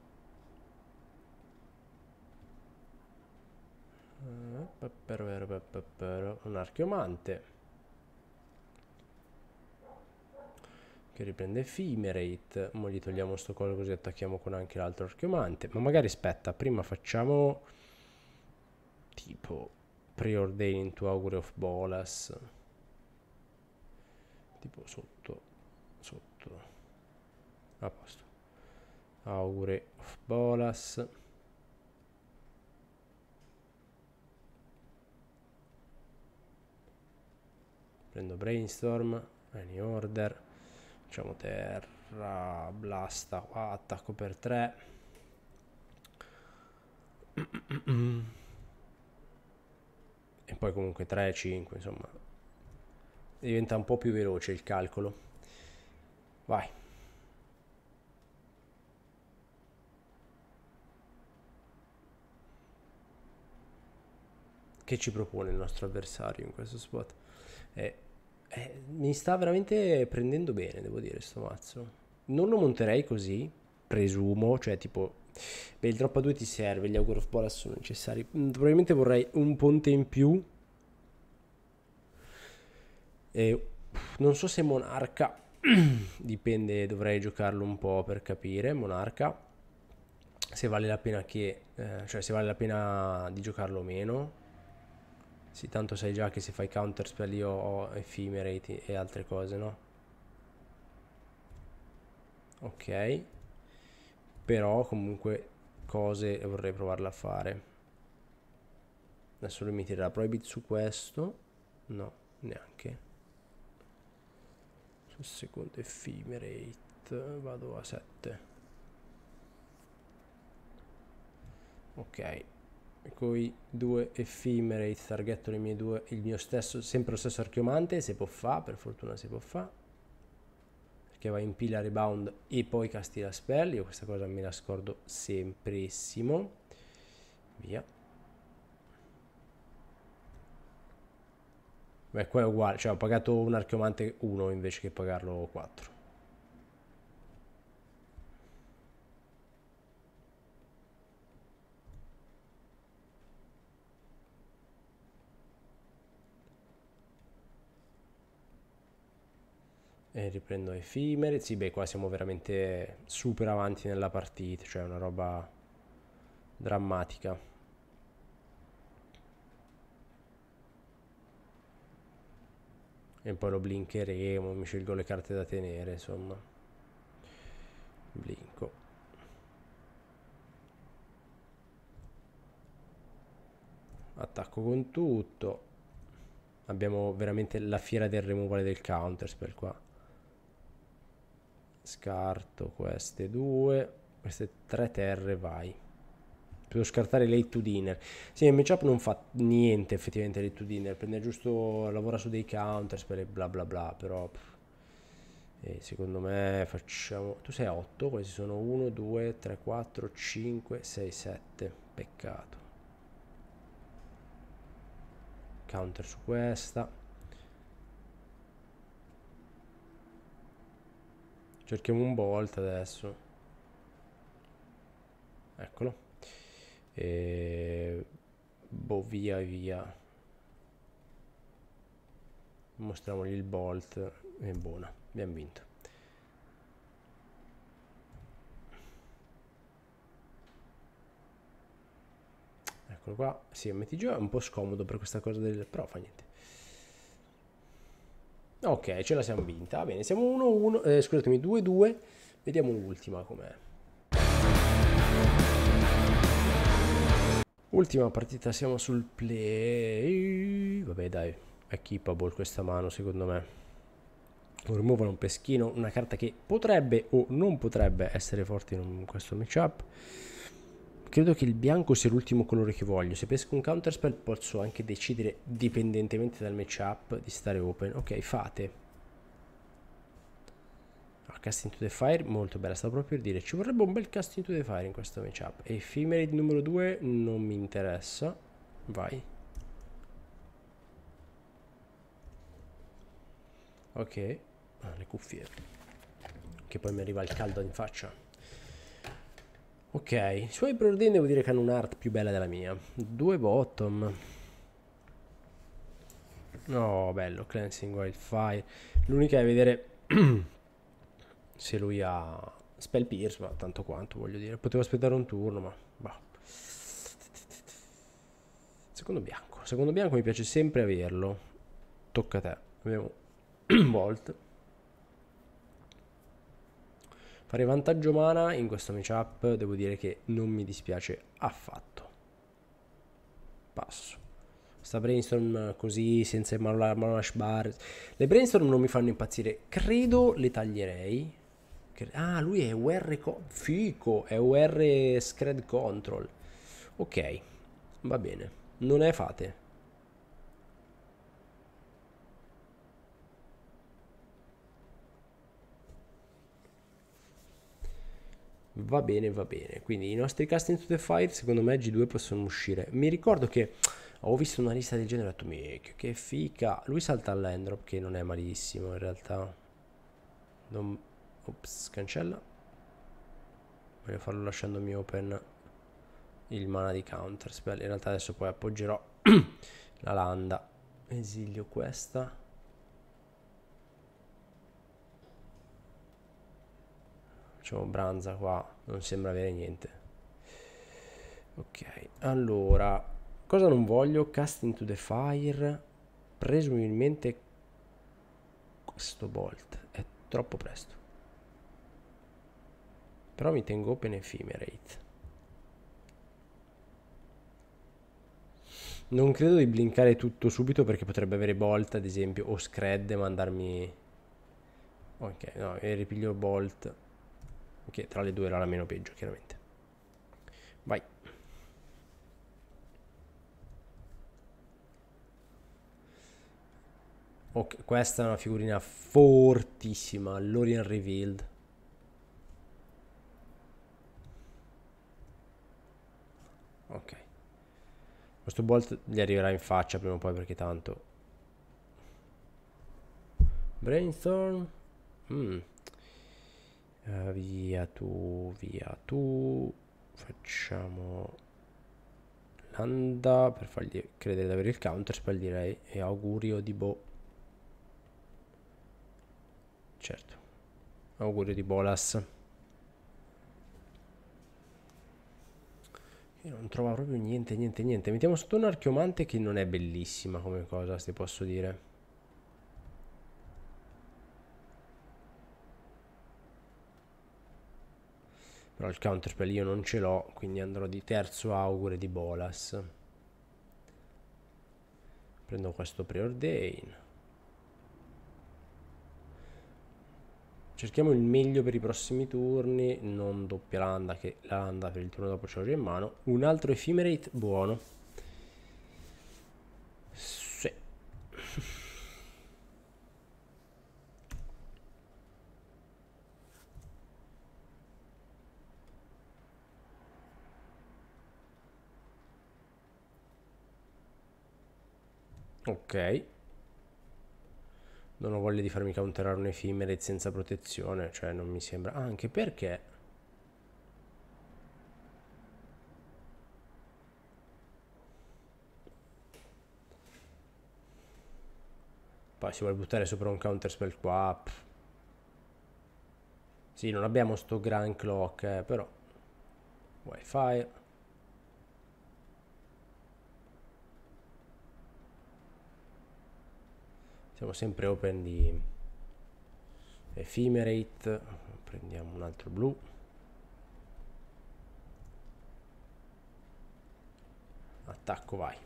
eh, Un archeomante che riprende Ephemerate, ma gli togliamo sto coso così attacchiamo con anche l'altro archiomante, ma magari aspetta, prima facciamo tipo preordaining to augure of bolas, tipo sotto, sotto, a posto, augure of bolas, prendo brainstorm, any order, facciamo terra blasta qua attacco per 3 e poi comunque 3 5 insomma diventa un po' più veloce il calcolo vai che ci propone il nostro avversario in questo spot eh, eh, mi sta veramente prendendo bene, devo dire, sto mazzo. Non lo monterei così, presumo, cioè tipo... Beh, il drop a 2 ti serve, gli auguro of Bolas sono necessari. Mm, probabilmente vorrei un ponte in più. E, non so se Monarca... Dipende, dovrei giocarlo un po' per capire, Monarca. Se vale la pena che... Eh, cioè se vale la pena di giocarlo o meno. Sì, tanto sai già che se fai counterspell io ho ephemerate e altre cose, no? Ok. Però comunque cose vorrei provarla a fare. Adesso lui mi tirerà prohibit su questo. No, neanche. Sul secondo ephemerate vado a 7. Ok con i due effimere, effimerates targetto le mie due il mio stesso sempre lo stesso archiomante se può fa per fortuna si può fa perché va in pila rebound e poi casti la spell io questa cosa me la scordo semprissimo via beh qua è uguale cioè ho pagato un archiomante 1 invece che pagarlo 4 E riprendo effimere. Sì, beh, qua siamo veramente super avanti nella partita, cioè una roba drammatica. E poi lo blinkeremo, mi scelgo le carte da tenere, insomma. Blinco. attacco con tutto abbiamo veramente la fiera del removal del counterspell qua scarto queste due queste tre terre vai Devo scartare late to dinner sì il matchup non fa niente effettivamente late to dinner prende giusto lavora su dei counters per bla bla bla però e secondo me facciamo tu sei 8 questi sono 1 2 3 4 5 6 7 peccato counter su questa cerchiamo un bolt adesso eccolo e boh via via mostriamogli il bolt e buona abbiamo vinto eccolo qua sì MTG è un po' scomodo per questa cosa del però fa niente Ok, ce la siamo vinta. Va bene, siamo 1-1, eh, scusatemi, 2-2. Vediamo l'ultima com'è. Ultima partita, siamo sul play. Vabbè, dai, è keepable questa mano, secondo me. Rimuovono un peschino, una carta che potrebbe o non potrebbe essere forte in questo matchup credo che il bianco sia l'ultimo colore che voglio. Se pesco un counterspell posso anche decidere, dipendentemente dal matchup, di stare open. Ok, fate. Allora, ah, casting to the Fire, molto bella, stavo proprio per dire. Ci vorrebbe un bel cast into the Fire in questo matchup. Ephemerate numero 2 non mi interessa. Vai. Ok. Ah, le cuffie. Che poi mi arriva il caldo in faccia. Ok, i suoi preordini devo dire che hanno un'art più bella della mia. Due bottom. No, oh, bello, Cleansing Wildfire. L'unica è vedere se lui ha Spell Pierce, ma tanto quanto voglio dire. Potevo aspettare un turno, ma... Bah. Secondo bianco. Secondo bianco mi piace sempre averlo. Tocca a te. Abbiamo Volt. Fare vantaggio mana in questo matchup devo dire che non mi dispiace affatto. Passo. Sta brainstorm così, senza il Malash Bar. Le brainstorm non mi fanno impazzire. Credo le taglierei. Ah, lui è UR... Co- fico, è UR Scred Control. Ok, va bene. Non è fate. va bene, va bene. Quindi i nostri cast into the fire, secondo me G2 possono uscire. Mi ricordo che ho visto una lista del genere e ho detto, Mic, che fica. Lui salta all'endrop che non è malissimo in realtà. Non... Ops, cancella. Voglio farlo lasciandomi open il mana di counter spell. In realtà adesso poi appoggerò la landa. Esilio questa. facciamo Branza qua, non sembra avere niente. Ok, allora, cosa non voglio? Cast into the fire, presumibilmente questo bolt, è troppo presto. Però mi tengo open ephemerate. Non credo di blinkare tutto subito perché potrebbe avere Bolt ad esempio o Scred e mandarmi... Ok, no, e ripiglio Bolt Ok, tra le due era la meno peggio, chiaramente. Vai. Ok, questa è una figurina fortissima, Lorian Revealed. Ok. Questo bolt gli arriverà in faccia prima o poi perché tanto... Brainstorm. Mm. Eh, via tu via tu facciamo l'anda per fargli credere di avere il counter spaldirei e augurio di bo certo augurio di bolas Io non trova proprio niente, niente, niente. Mettiamo sotto un archiomante che non è bellissima come cosa, se posso dire. Però il counterspell io non ce l'ho, quindi andrò di terzo augure di Bolas. Prendo questo preordain. Cerchiamo il meglio per i prossimi turni, non doppia landa che la landa per il turno dopo ce l'ho già in mano. Un altro ephemerate buono. Ok. Non ho voglia di farmi counterare un effimere senza protezione, cioè non mi sembra... Ah, anche perché... Poi si vuole buttare sopra un counterspell qua. Pff. Sì, non abbiamo sto grand clock, eh, però. Wi-Fi. siamo sempre open di Ephemerate, prendiamo un altro blu. Attacco vai.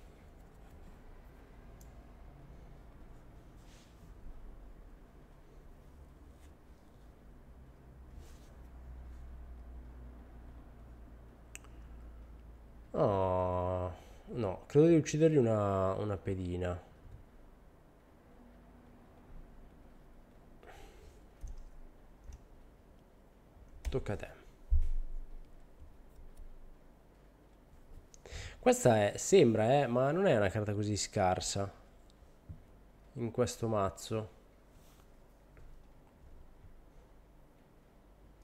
Oh, no, credo di uccidergli una, una pedina. tocca a te. Questa è, sembra, eh, ma non è una carta così scarsa in questo mazzo.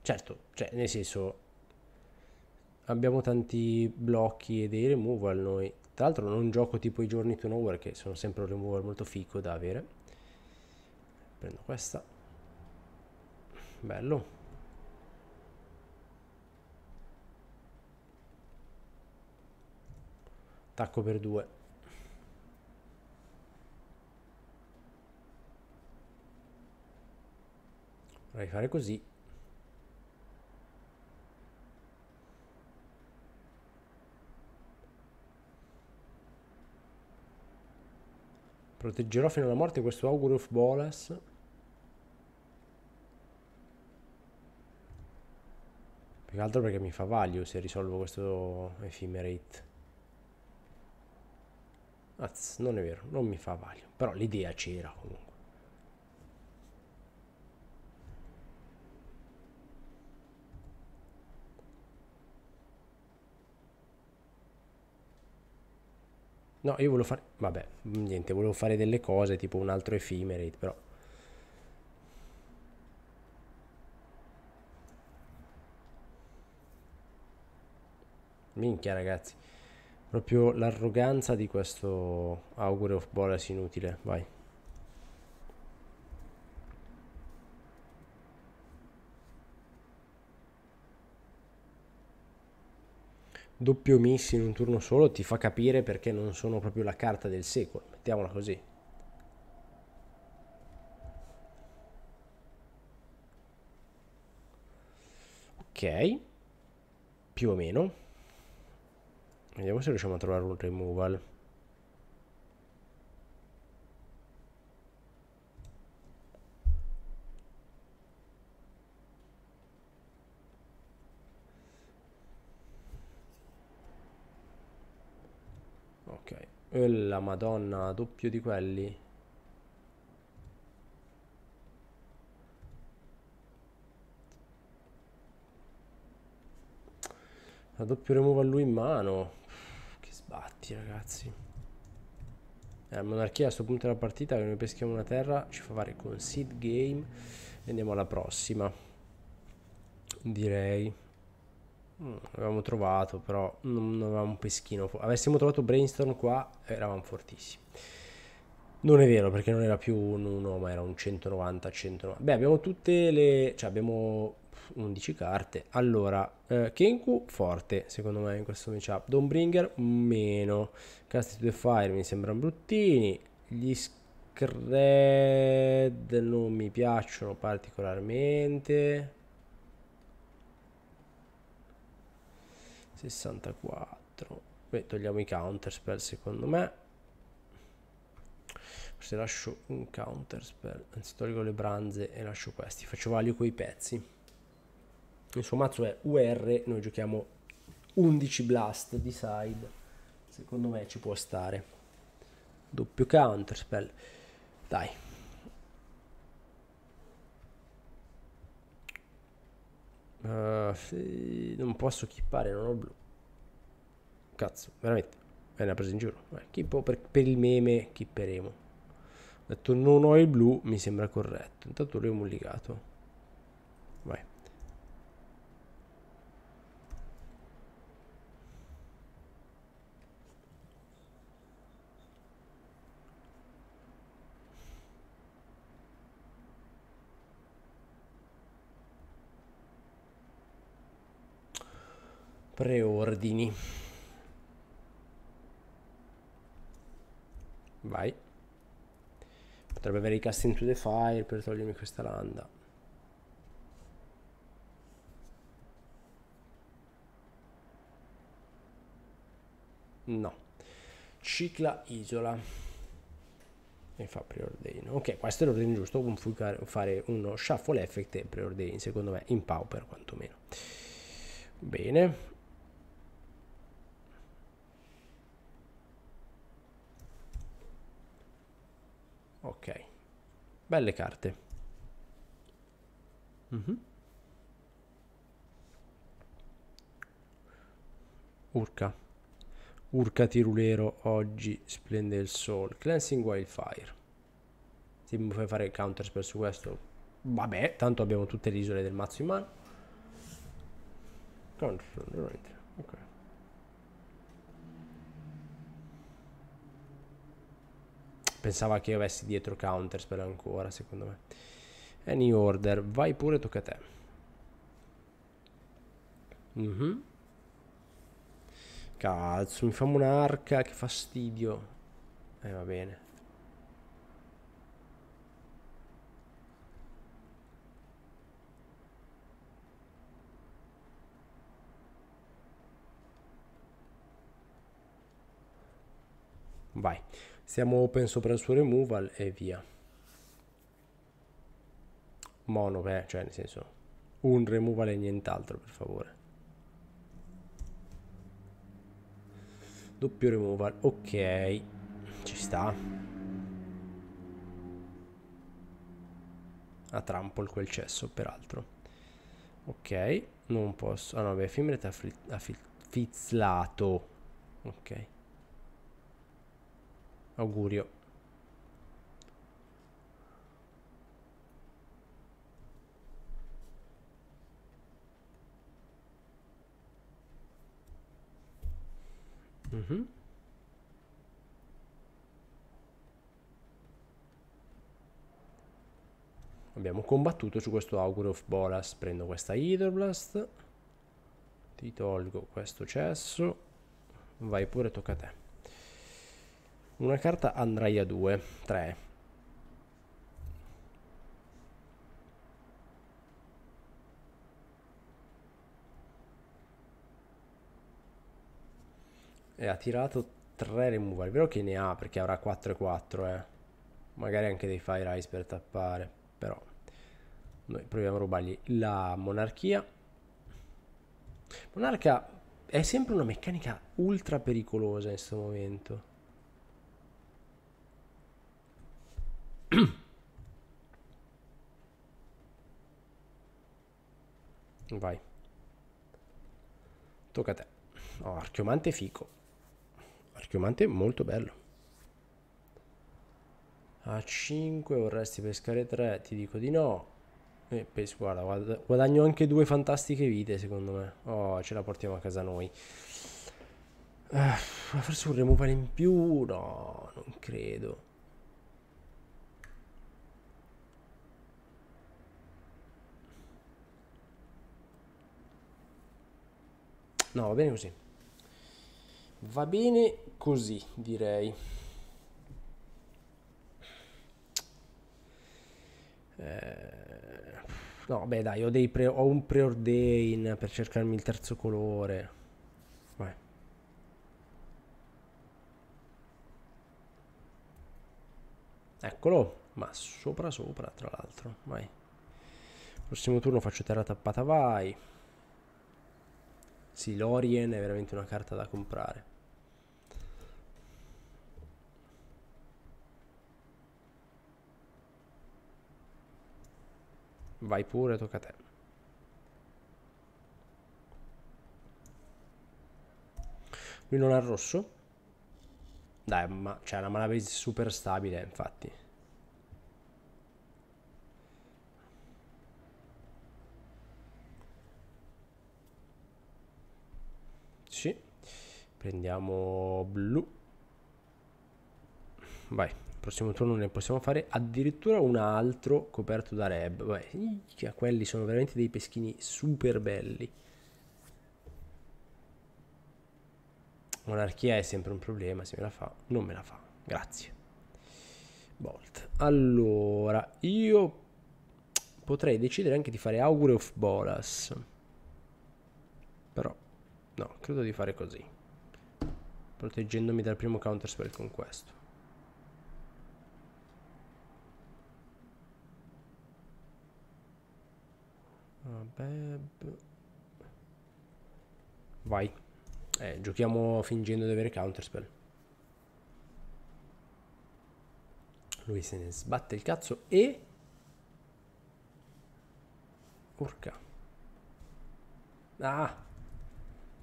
Certo, cioè, nel senso, abbiamo tanti blocchi e dei removal noi. Tra l'altro non gioco tipo i giorni turnover che sono sempre un removal molto fico da avere. Prendo questa. Bello. Attacco per 2. Vorrei fare così. Proteggerò fino alla morte questo Augur of Bolas. Più che altro perché mi fa value se risolvo questo ephemerate Azz, non è vero, non mi fa valio. però l'idea c'era comunque. No, io volevo fare... Vabbè, niente, volevo fare delle cose tipo un altro Ephemerate, però... Minchia ragazzi proprio l'arroganza di questo augure of Bolas inutile. Vai. Doppio miss in un turno solo ti fa capire perché non sono proprio la carta del secolo. Mettiamola così. Ok. Più o meno. Vediamo se riusciamo a trovare un removal. Ok. E la madonna, doppio di quelli. La doppio remove lui in mano. Sbatti ragazzi eh, La monarchia a questo punto della partita Che noi peschiamo una terra Ci fa fare con seed game E andiamo alla prossima Direi mm, Avevamo trovato però non, non avevamo un peschino Avessimo trovato brainstorm qua Eravamo fortissimi non è vero perché non era più un 1 ma era un 190-190. Beh abbiamo tutte le... cioè abbiamo 11 carte. Allora, eh, Kenku forte, secondo me, in questo matchup. Dombringer meno. Cast to the Fire mi sembrano bruttini. Gli Scred non mi piacciono particolarmente. 64. Beh, togliamo i Counterspell, secondo me. Forse lascio un counter spell. Anzi, tolgo le branze e lascio questi. Faccio value quei pezzi il suo mazzo è UR, noi giochiamo 11 blast di side, secondo me ci può stare. Doppio counter spell. Dai. Uh, sì, non posso kippare, non ho blu. Cazzo, veramente. Me ne ha preso in giro. Eh, per, per il meme, kipperemo. Ho detto non ho il blu, mi sembra corretto. Intanto lui è molligato. Vai. preordini. Vai. Potrebbe avere i cast into the fire per togliermi questa landa. No. Cicla isola. E fa preordain. Ok, questo è l'ordine giusto. Configurare, fare uno shuffle effect e preordain. Secondo me in pauper quantomeno. Bene. Ok. Belle carte. Mm -hmm. Urca. Urca tirulero, oggi splende il sole. Cleansing Wildfire. Se mi fai fare il counter spell su questo, vabbè, tanto abbiamo tutte le isole del mazzo in mano. Control, non Ok. Pensava che io avessi dietro Counterspell ancora, secondo me. Any order, vai pure, tocca a te. Mm -hmm. Cazzo, mi famo un'arca, che fastidio. Eh, va bene. Vai siamo open sopra il suo removal e via mono beh, cioè nel senso un removal e nient'altro per favore doppio removal ok ci sta a trample quel cesso peraltro ok non posso ah no beh filmrate ti ha affizlato ok Augurio. Mm-hmm. abbiamo combattuto su questo Augur of bolas prendo questa hydroblast ti tolgo questo cesso vai pure tocca a te una carta andrai a 2, 3. E eh, ha tirato 3 removal. Vero che ne ha perché avrà 4 e 4, eh. Magari anche dei fire eyes per tappare, però noi proviamo a rubargli la monarchia. Monarca è sempre una meccanica ultra pericolosa in questo momento. Vai. Tocca a te. Oh, archiomante fico. Archiomante molto bello. A 5 vorresti pescare 3, ti dico di no. E pesco, guarda, guadagno anche due fantastiche vite secondo me. Oh, ce la portiamo a casa noi. Uh, forse un removal in più? No, non credo. No, va bene così. Va bene così, direi. Eh, no, beh, dai, ho, dei pre, ho un preordain per cercarmi il terzo colore. Vai. Eccolo, ma sopra sopra, tra l'altro. Vai. Prossimo turno faccio terra tappata, vai. Sì, l'Orien è veramente una carta da comprare. Vai pure, tocca a te. Lui non ha rosso. Dai, ma c'è cioè, una mana base super stabile, infatti. Prendiamo blu. Vai, prossimo turno ne possiamo fare addirittura un altro coperto da reb. Vai, quelli sono veramente dei peschini super belli. Monarchia è sempre un problema, se me la fa, non me la fa. Grazie. Bolt. Allora, io potrei decidere anche di fare Augure of Bolas. Però, no, credo di fare così proteggendomi dal primo counter spell con questo. Vabbè. Vai. Eh, giochiamo fingendo di avere counter spell. Lui se ne sbatte il cazzo e... Urca. Ah!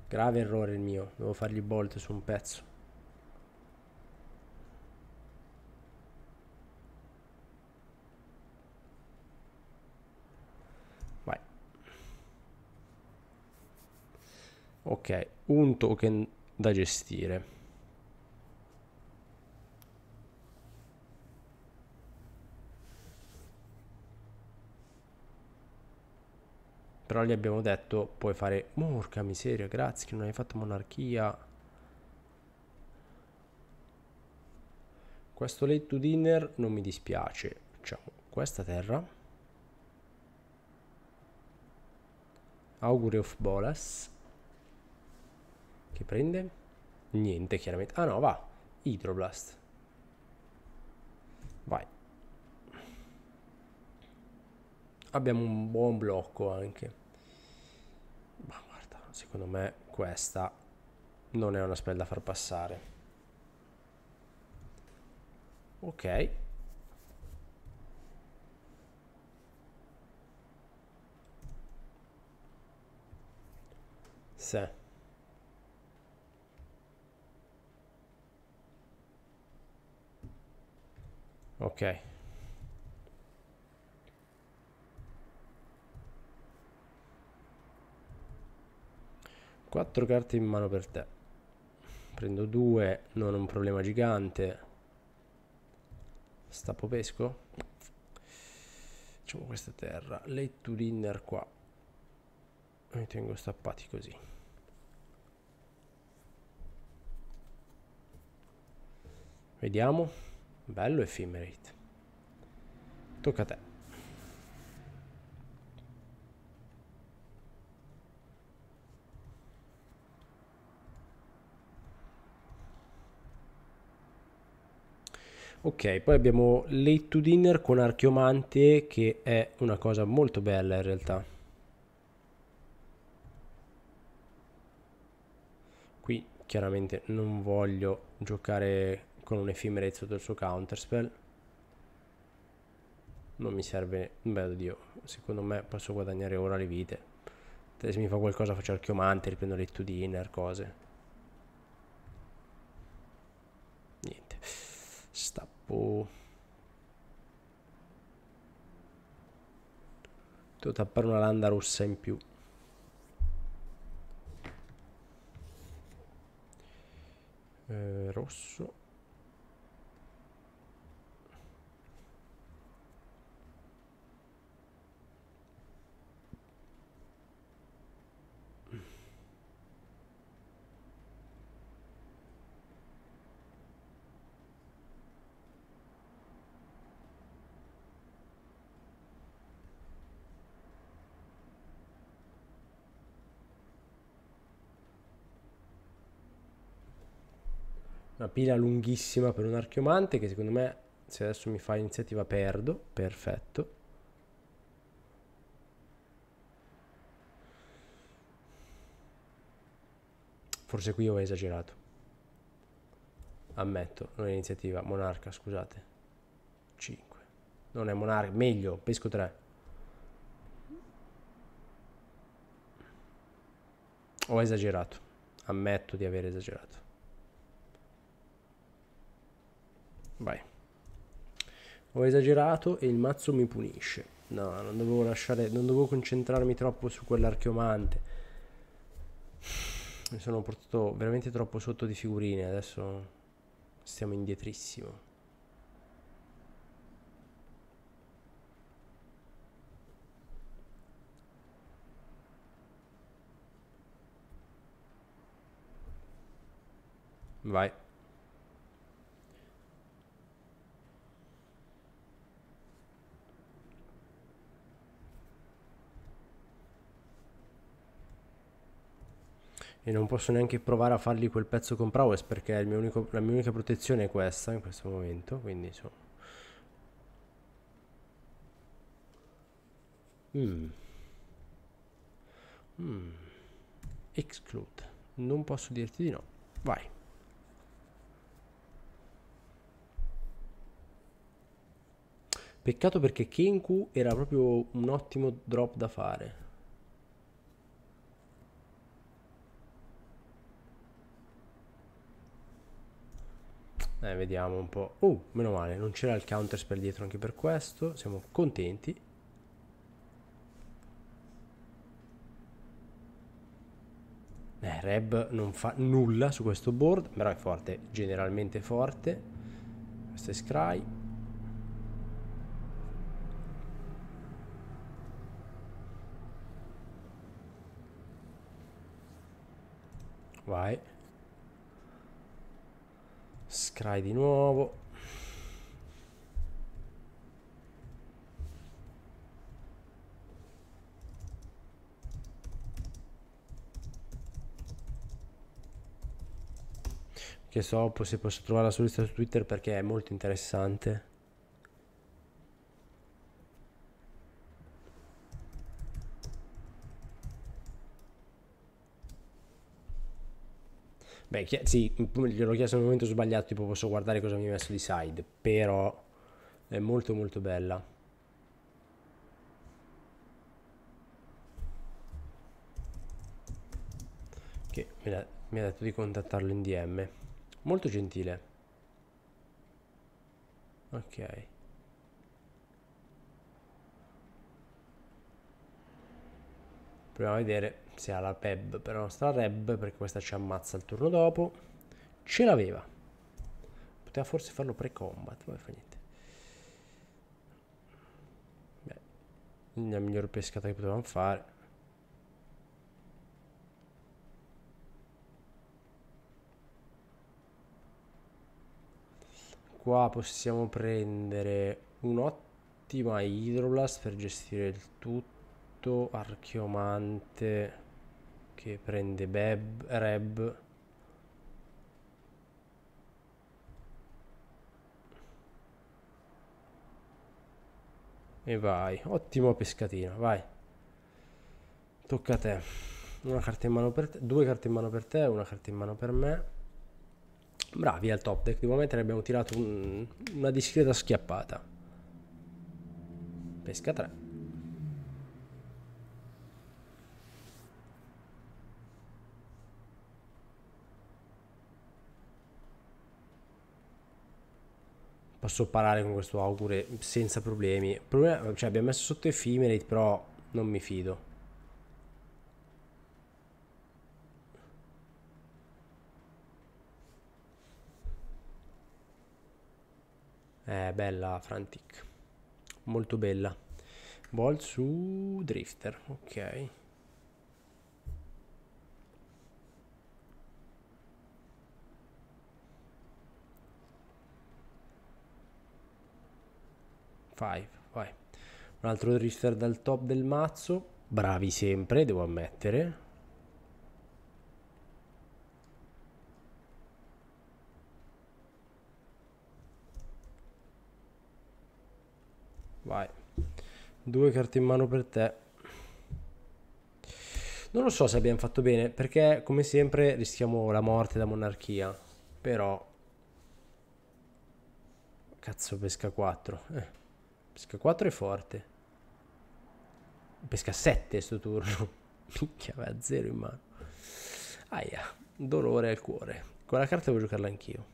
Grave errore il mio, devo fargli bolt su un pezzo. Vai. Ok, un token da gestire. Però gli abbiamo detto puoi fare Morca miseria grazie che non hai fatto monarchia Questo late to dinner non mi dispiace Facciamo questa terra Augure of Bolas Che prende? Niente chiaramente Ah no va Hydroblast Vai abbiamo un buon blocco anche. Ma guarda, secondo me questa non è una spell da far passare. Ok. Sì. Ok. 4 carte in mano per te prendo 2 non è un problema gigante stappo pesco facciamo questa terra late to dinner qua li tengo stappati così vediamo bello effemerate tocca a te Ok, poi abbiamo Late to Dinner con Archeomante che è una cosa molto bella in realtà. Qui chiaramente non voglio giocare con un effimerezzo sotto suo counterspell. Non mi serve... Beh, oddio, secondo me posso guadagnare ora le vite. Se mi fa qualcosa faccio Archeomante, riprendo Late to Dinner, cose. Niente. Stop. Boh. Devo tappare una landa rossa in più. Eh, rosso. pila lunghissima per un archiomante che secondo me se adesso mi fa iniziativa perdo, perfetto. Forse qui ho esagerato. Ammetto, non è iniziativa, monarca, scusate. 5. Non è monarca, meglio, pesco 3. Ho esagerato. Ammetto di aver esagerato. Vai. Ho esagerato e il mazzo mi punisce. No, non dovevo lasciare, non dovevo concentrarmi troppo su quell'archeomante. Mi sono portato veramente troppo sotto di figurine, adesso stiamo indietrissimo. Vai. e non posso neanche provare a fargli quel pezzo con prowess perché mio unico, la mia unica protezione è questa in questo momento, quindi insomma. Mm. Mm. Exclude. Non posso dirti di no. Vai. Peccato perché Kenku era proprio un ottimo drop da fare. eh, vediamo un po'. Oh, meno male, non c'era il counter spell dietro anche per questo. Siamo contenti. Eh, Reb non fa nulla su questo board, però è forte, generalmente forte. Questo è Scry. Vai. Scry di nuovo. Che so se posso trovare la sua lista su Twitter perché è molto interessante. Beh, sì, gliel'ho chiesto nel momento sbagliato, tipo posso guardare cosa mi ha messo di side, però è molto molto bella. Che mi ha detto di contattarlo in DM. Molto gentile. Ok. Proviamo a vedere si ha la Peb per la nostra Reb, perché questa ci ammazza il turno dopo. Ce l'aveva. Poteva forse farlo pre-combat, ma fa niente. Beh, la miglior pescata che potevamo fare. Qua possiamo prendere un'ottima Hydroblast per gestire il tutto, Archeomante che prende Beb, Reb. E vai, ottimo pescatino, vai. Tocca a te. Una carta in mano per te, due carte in mano per te, una carta in mano per me. Bravi al top deck, di momento ne abbiamo tirato un, una discreta schiappata. Pesca 3. posso parare con questo augure senza problemi. Problema, cioè abbiamo messo sotto Ephemerate, però non mi fido. È eh, bella Frantic. Molto bella. Ball su Drifter, ok. 5, vai. Un altro drifter dal top del mazzo. Bravi sempre, devo ammettere. Vai. Due carte in mano per te. Non lo so se abbiamo fatto bene, perché come sempre rischiamo la morte da monarchia. Però... Cazzo pesca 4. Eh. Pesca 4 è forte. Pesca 7 sto turno. Minchia, aveva 0 in mano. Aia, dolore al cuore. Quella carta devo giocarla anch'io.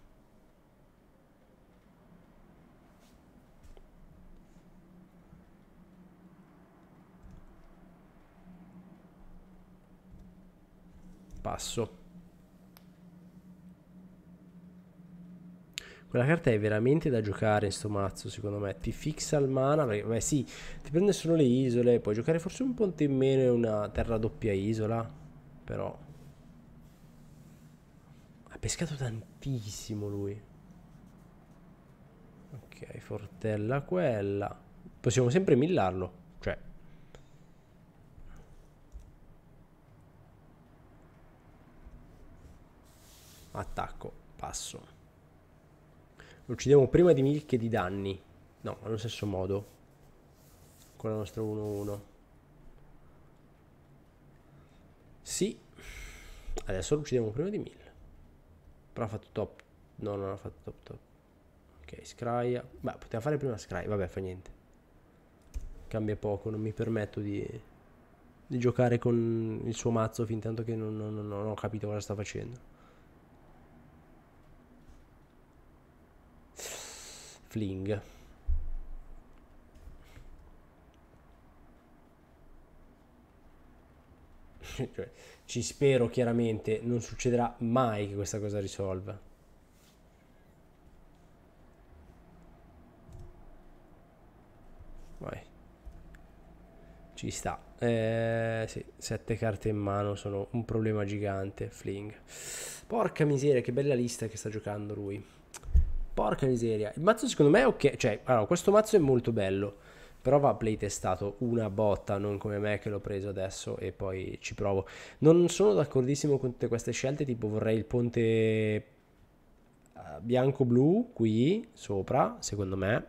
Passo. Quella carta è veramente da giocare in sto mazzo, secondo me. Ti fixa il mana, perché beh, sì, ti prende solo le isole, puoi giocare forse un ponte in meno e una terra doppia isola, però... Ha pescato tantissimo lui. Ok, fortella quella. Possiamo sempre millarlo, cioè... Attacco, passo. Lo uccidiamo prima di Milk che di danni. No, allo stesso modo. Con la nostra 1-1. Sì. Adesso lo uccidiamo prima di Mill. Però ha fatto top. No, non ha fatto top top. Ok, Scry. Beh, poteva fare prima Scry. Vabbè, fa niente. Cambia poco, non mi permetto di di giocare con il suo mazzo fin tanto che non, non, non ho capito cosa sta facendo. Fling. cioè, ci spero chiaramente, non succederà mai che questa cosa risolva. Vai. Ci sta. Eh, sì, sette carte in mano sono un problema gigante, Fling. Porca miseria, che bella lista che sta giocando lui. Porca miseria. Il mazzo secondo me è ok. Cioè, allora, questo mazzo è molto bello. Però va playtestato una botta, non come me che l'ho preso adesso e poi ci provo. Non sono d'accordissimo con tutte queste scelte, tipo vorrei il ponte eh, bianco-blu qui sopra, secondo me.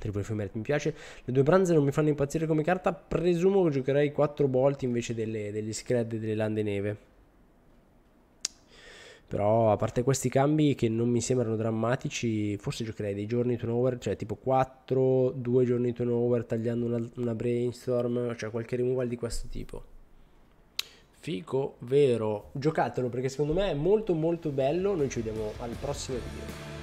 Triple Fumerit mi piace. Le due bronze non mi fanno impazzire come carta, presumo che giocherei 4 volte invece delle, degli scred delle lande neve. Però a parte questi cambi che non mi sembrano drammatici, forse giocherei dei giorni turnover, cioè tipo 4, 2 giorni turnover tagliando una, una brainstorm, cioè qualche removal di questo tipo. Fico vero, giocatelo perché secondo me è molto molto bello, noi ci vediamo al prossimo video.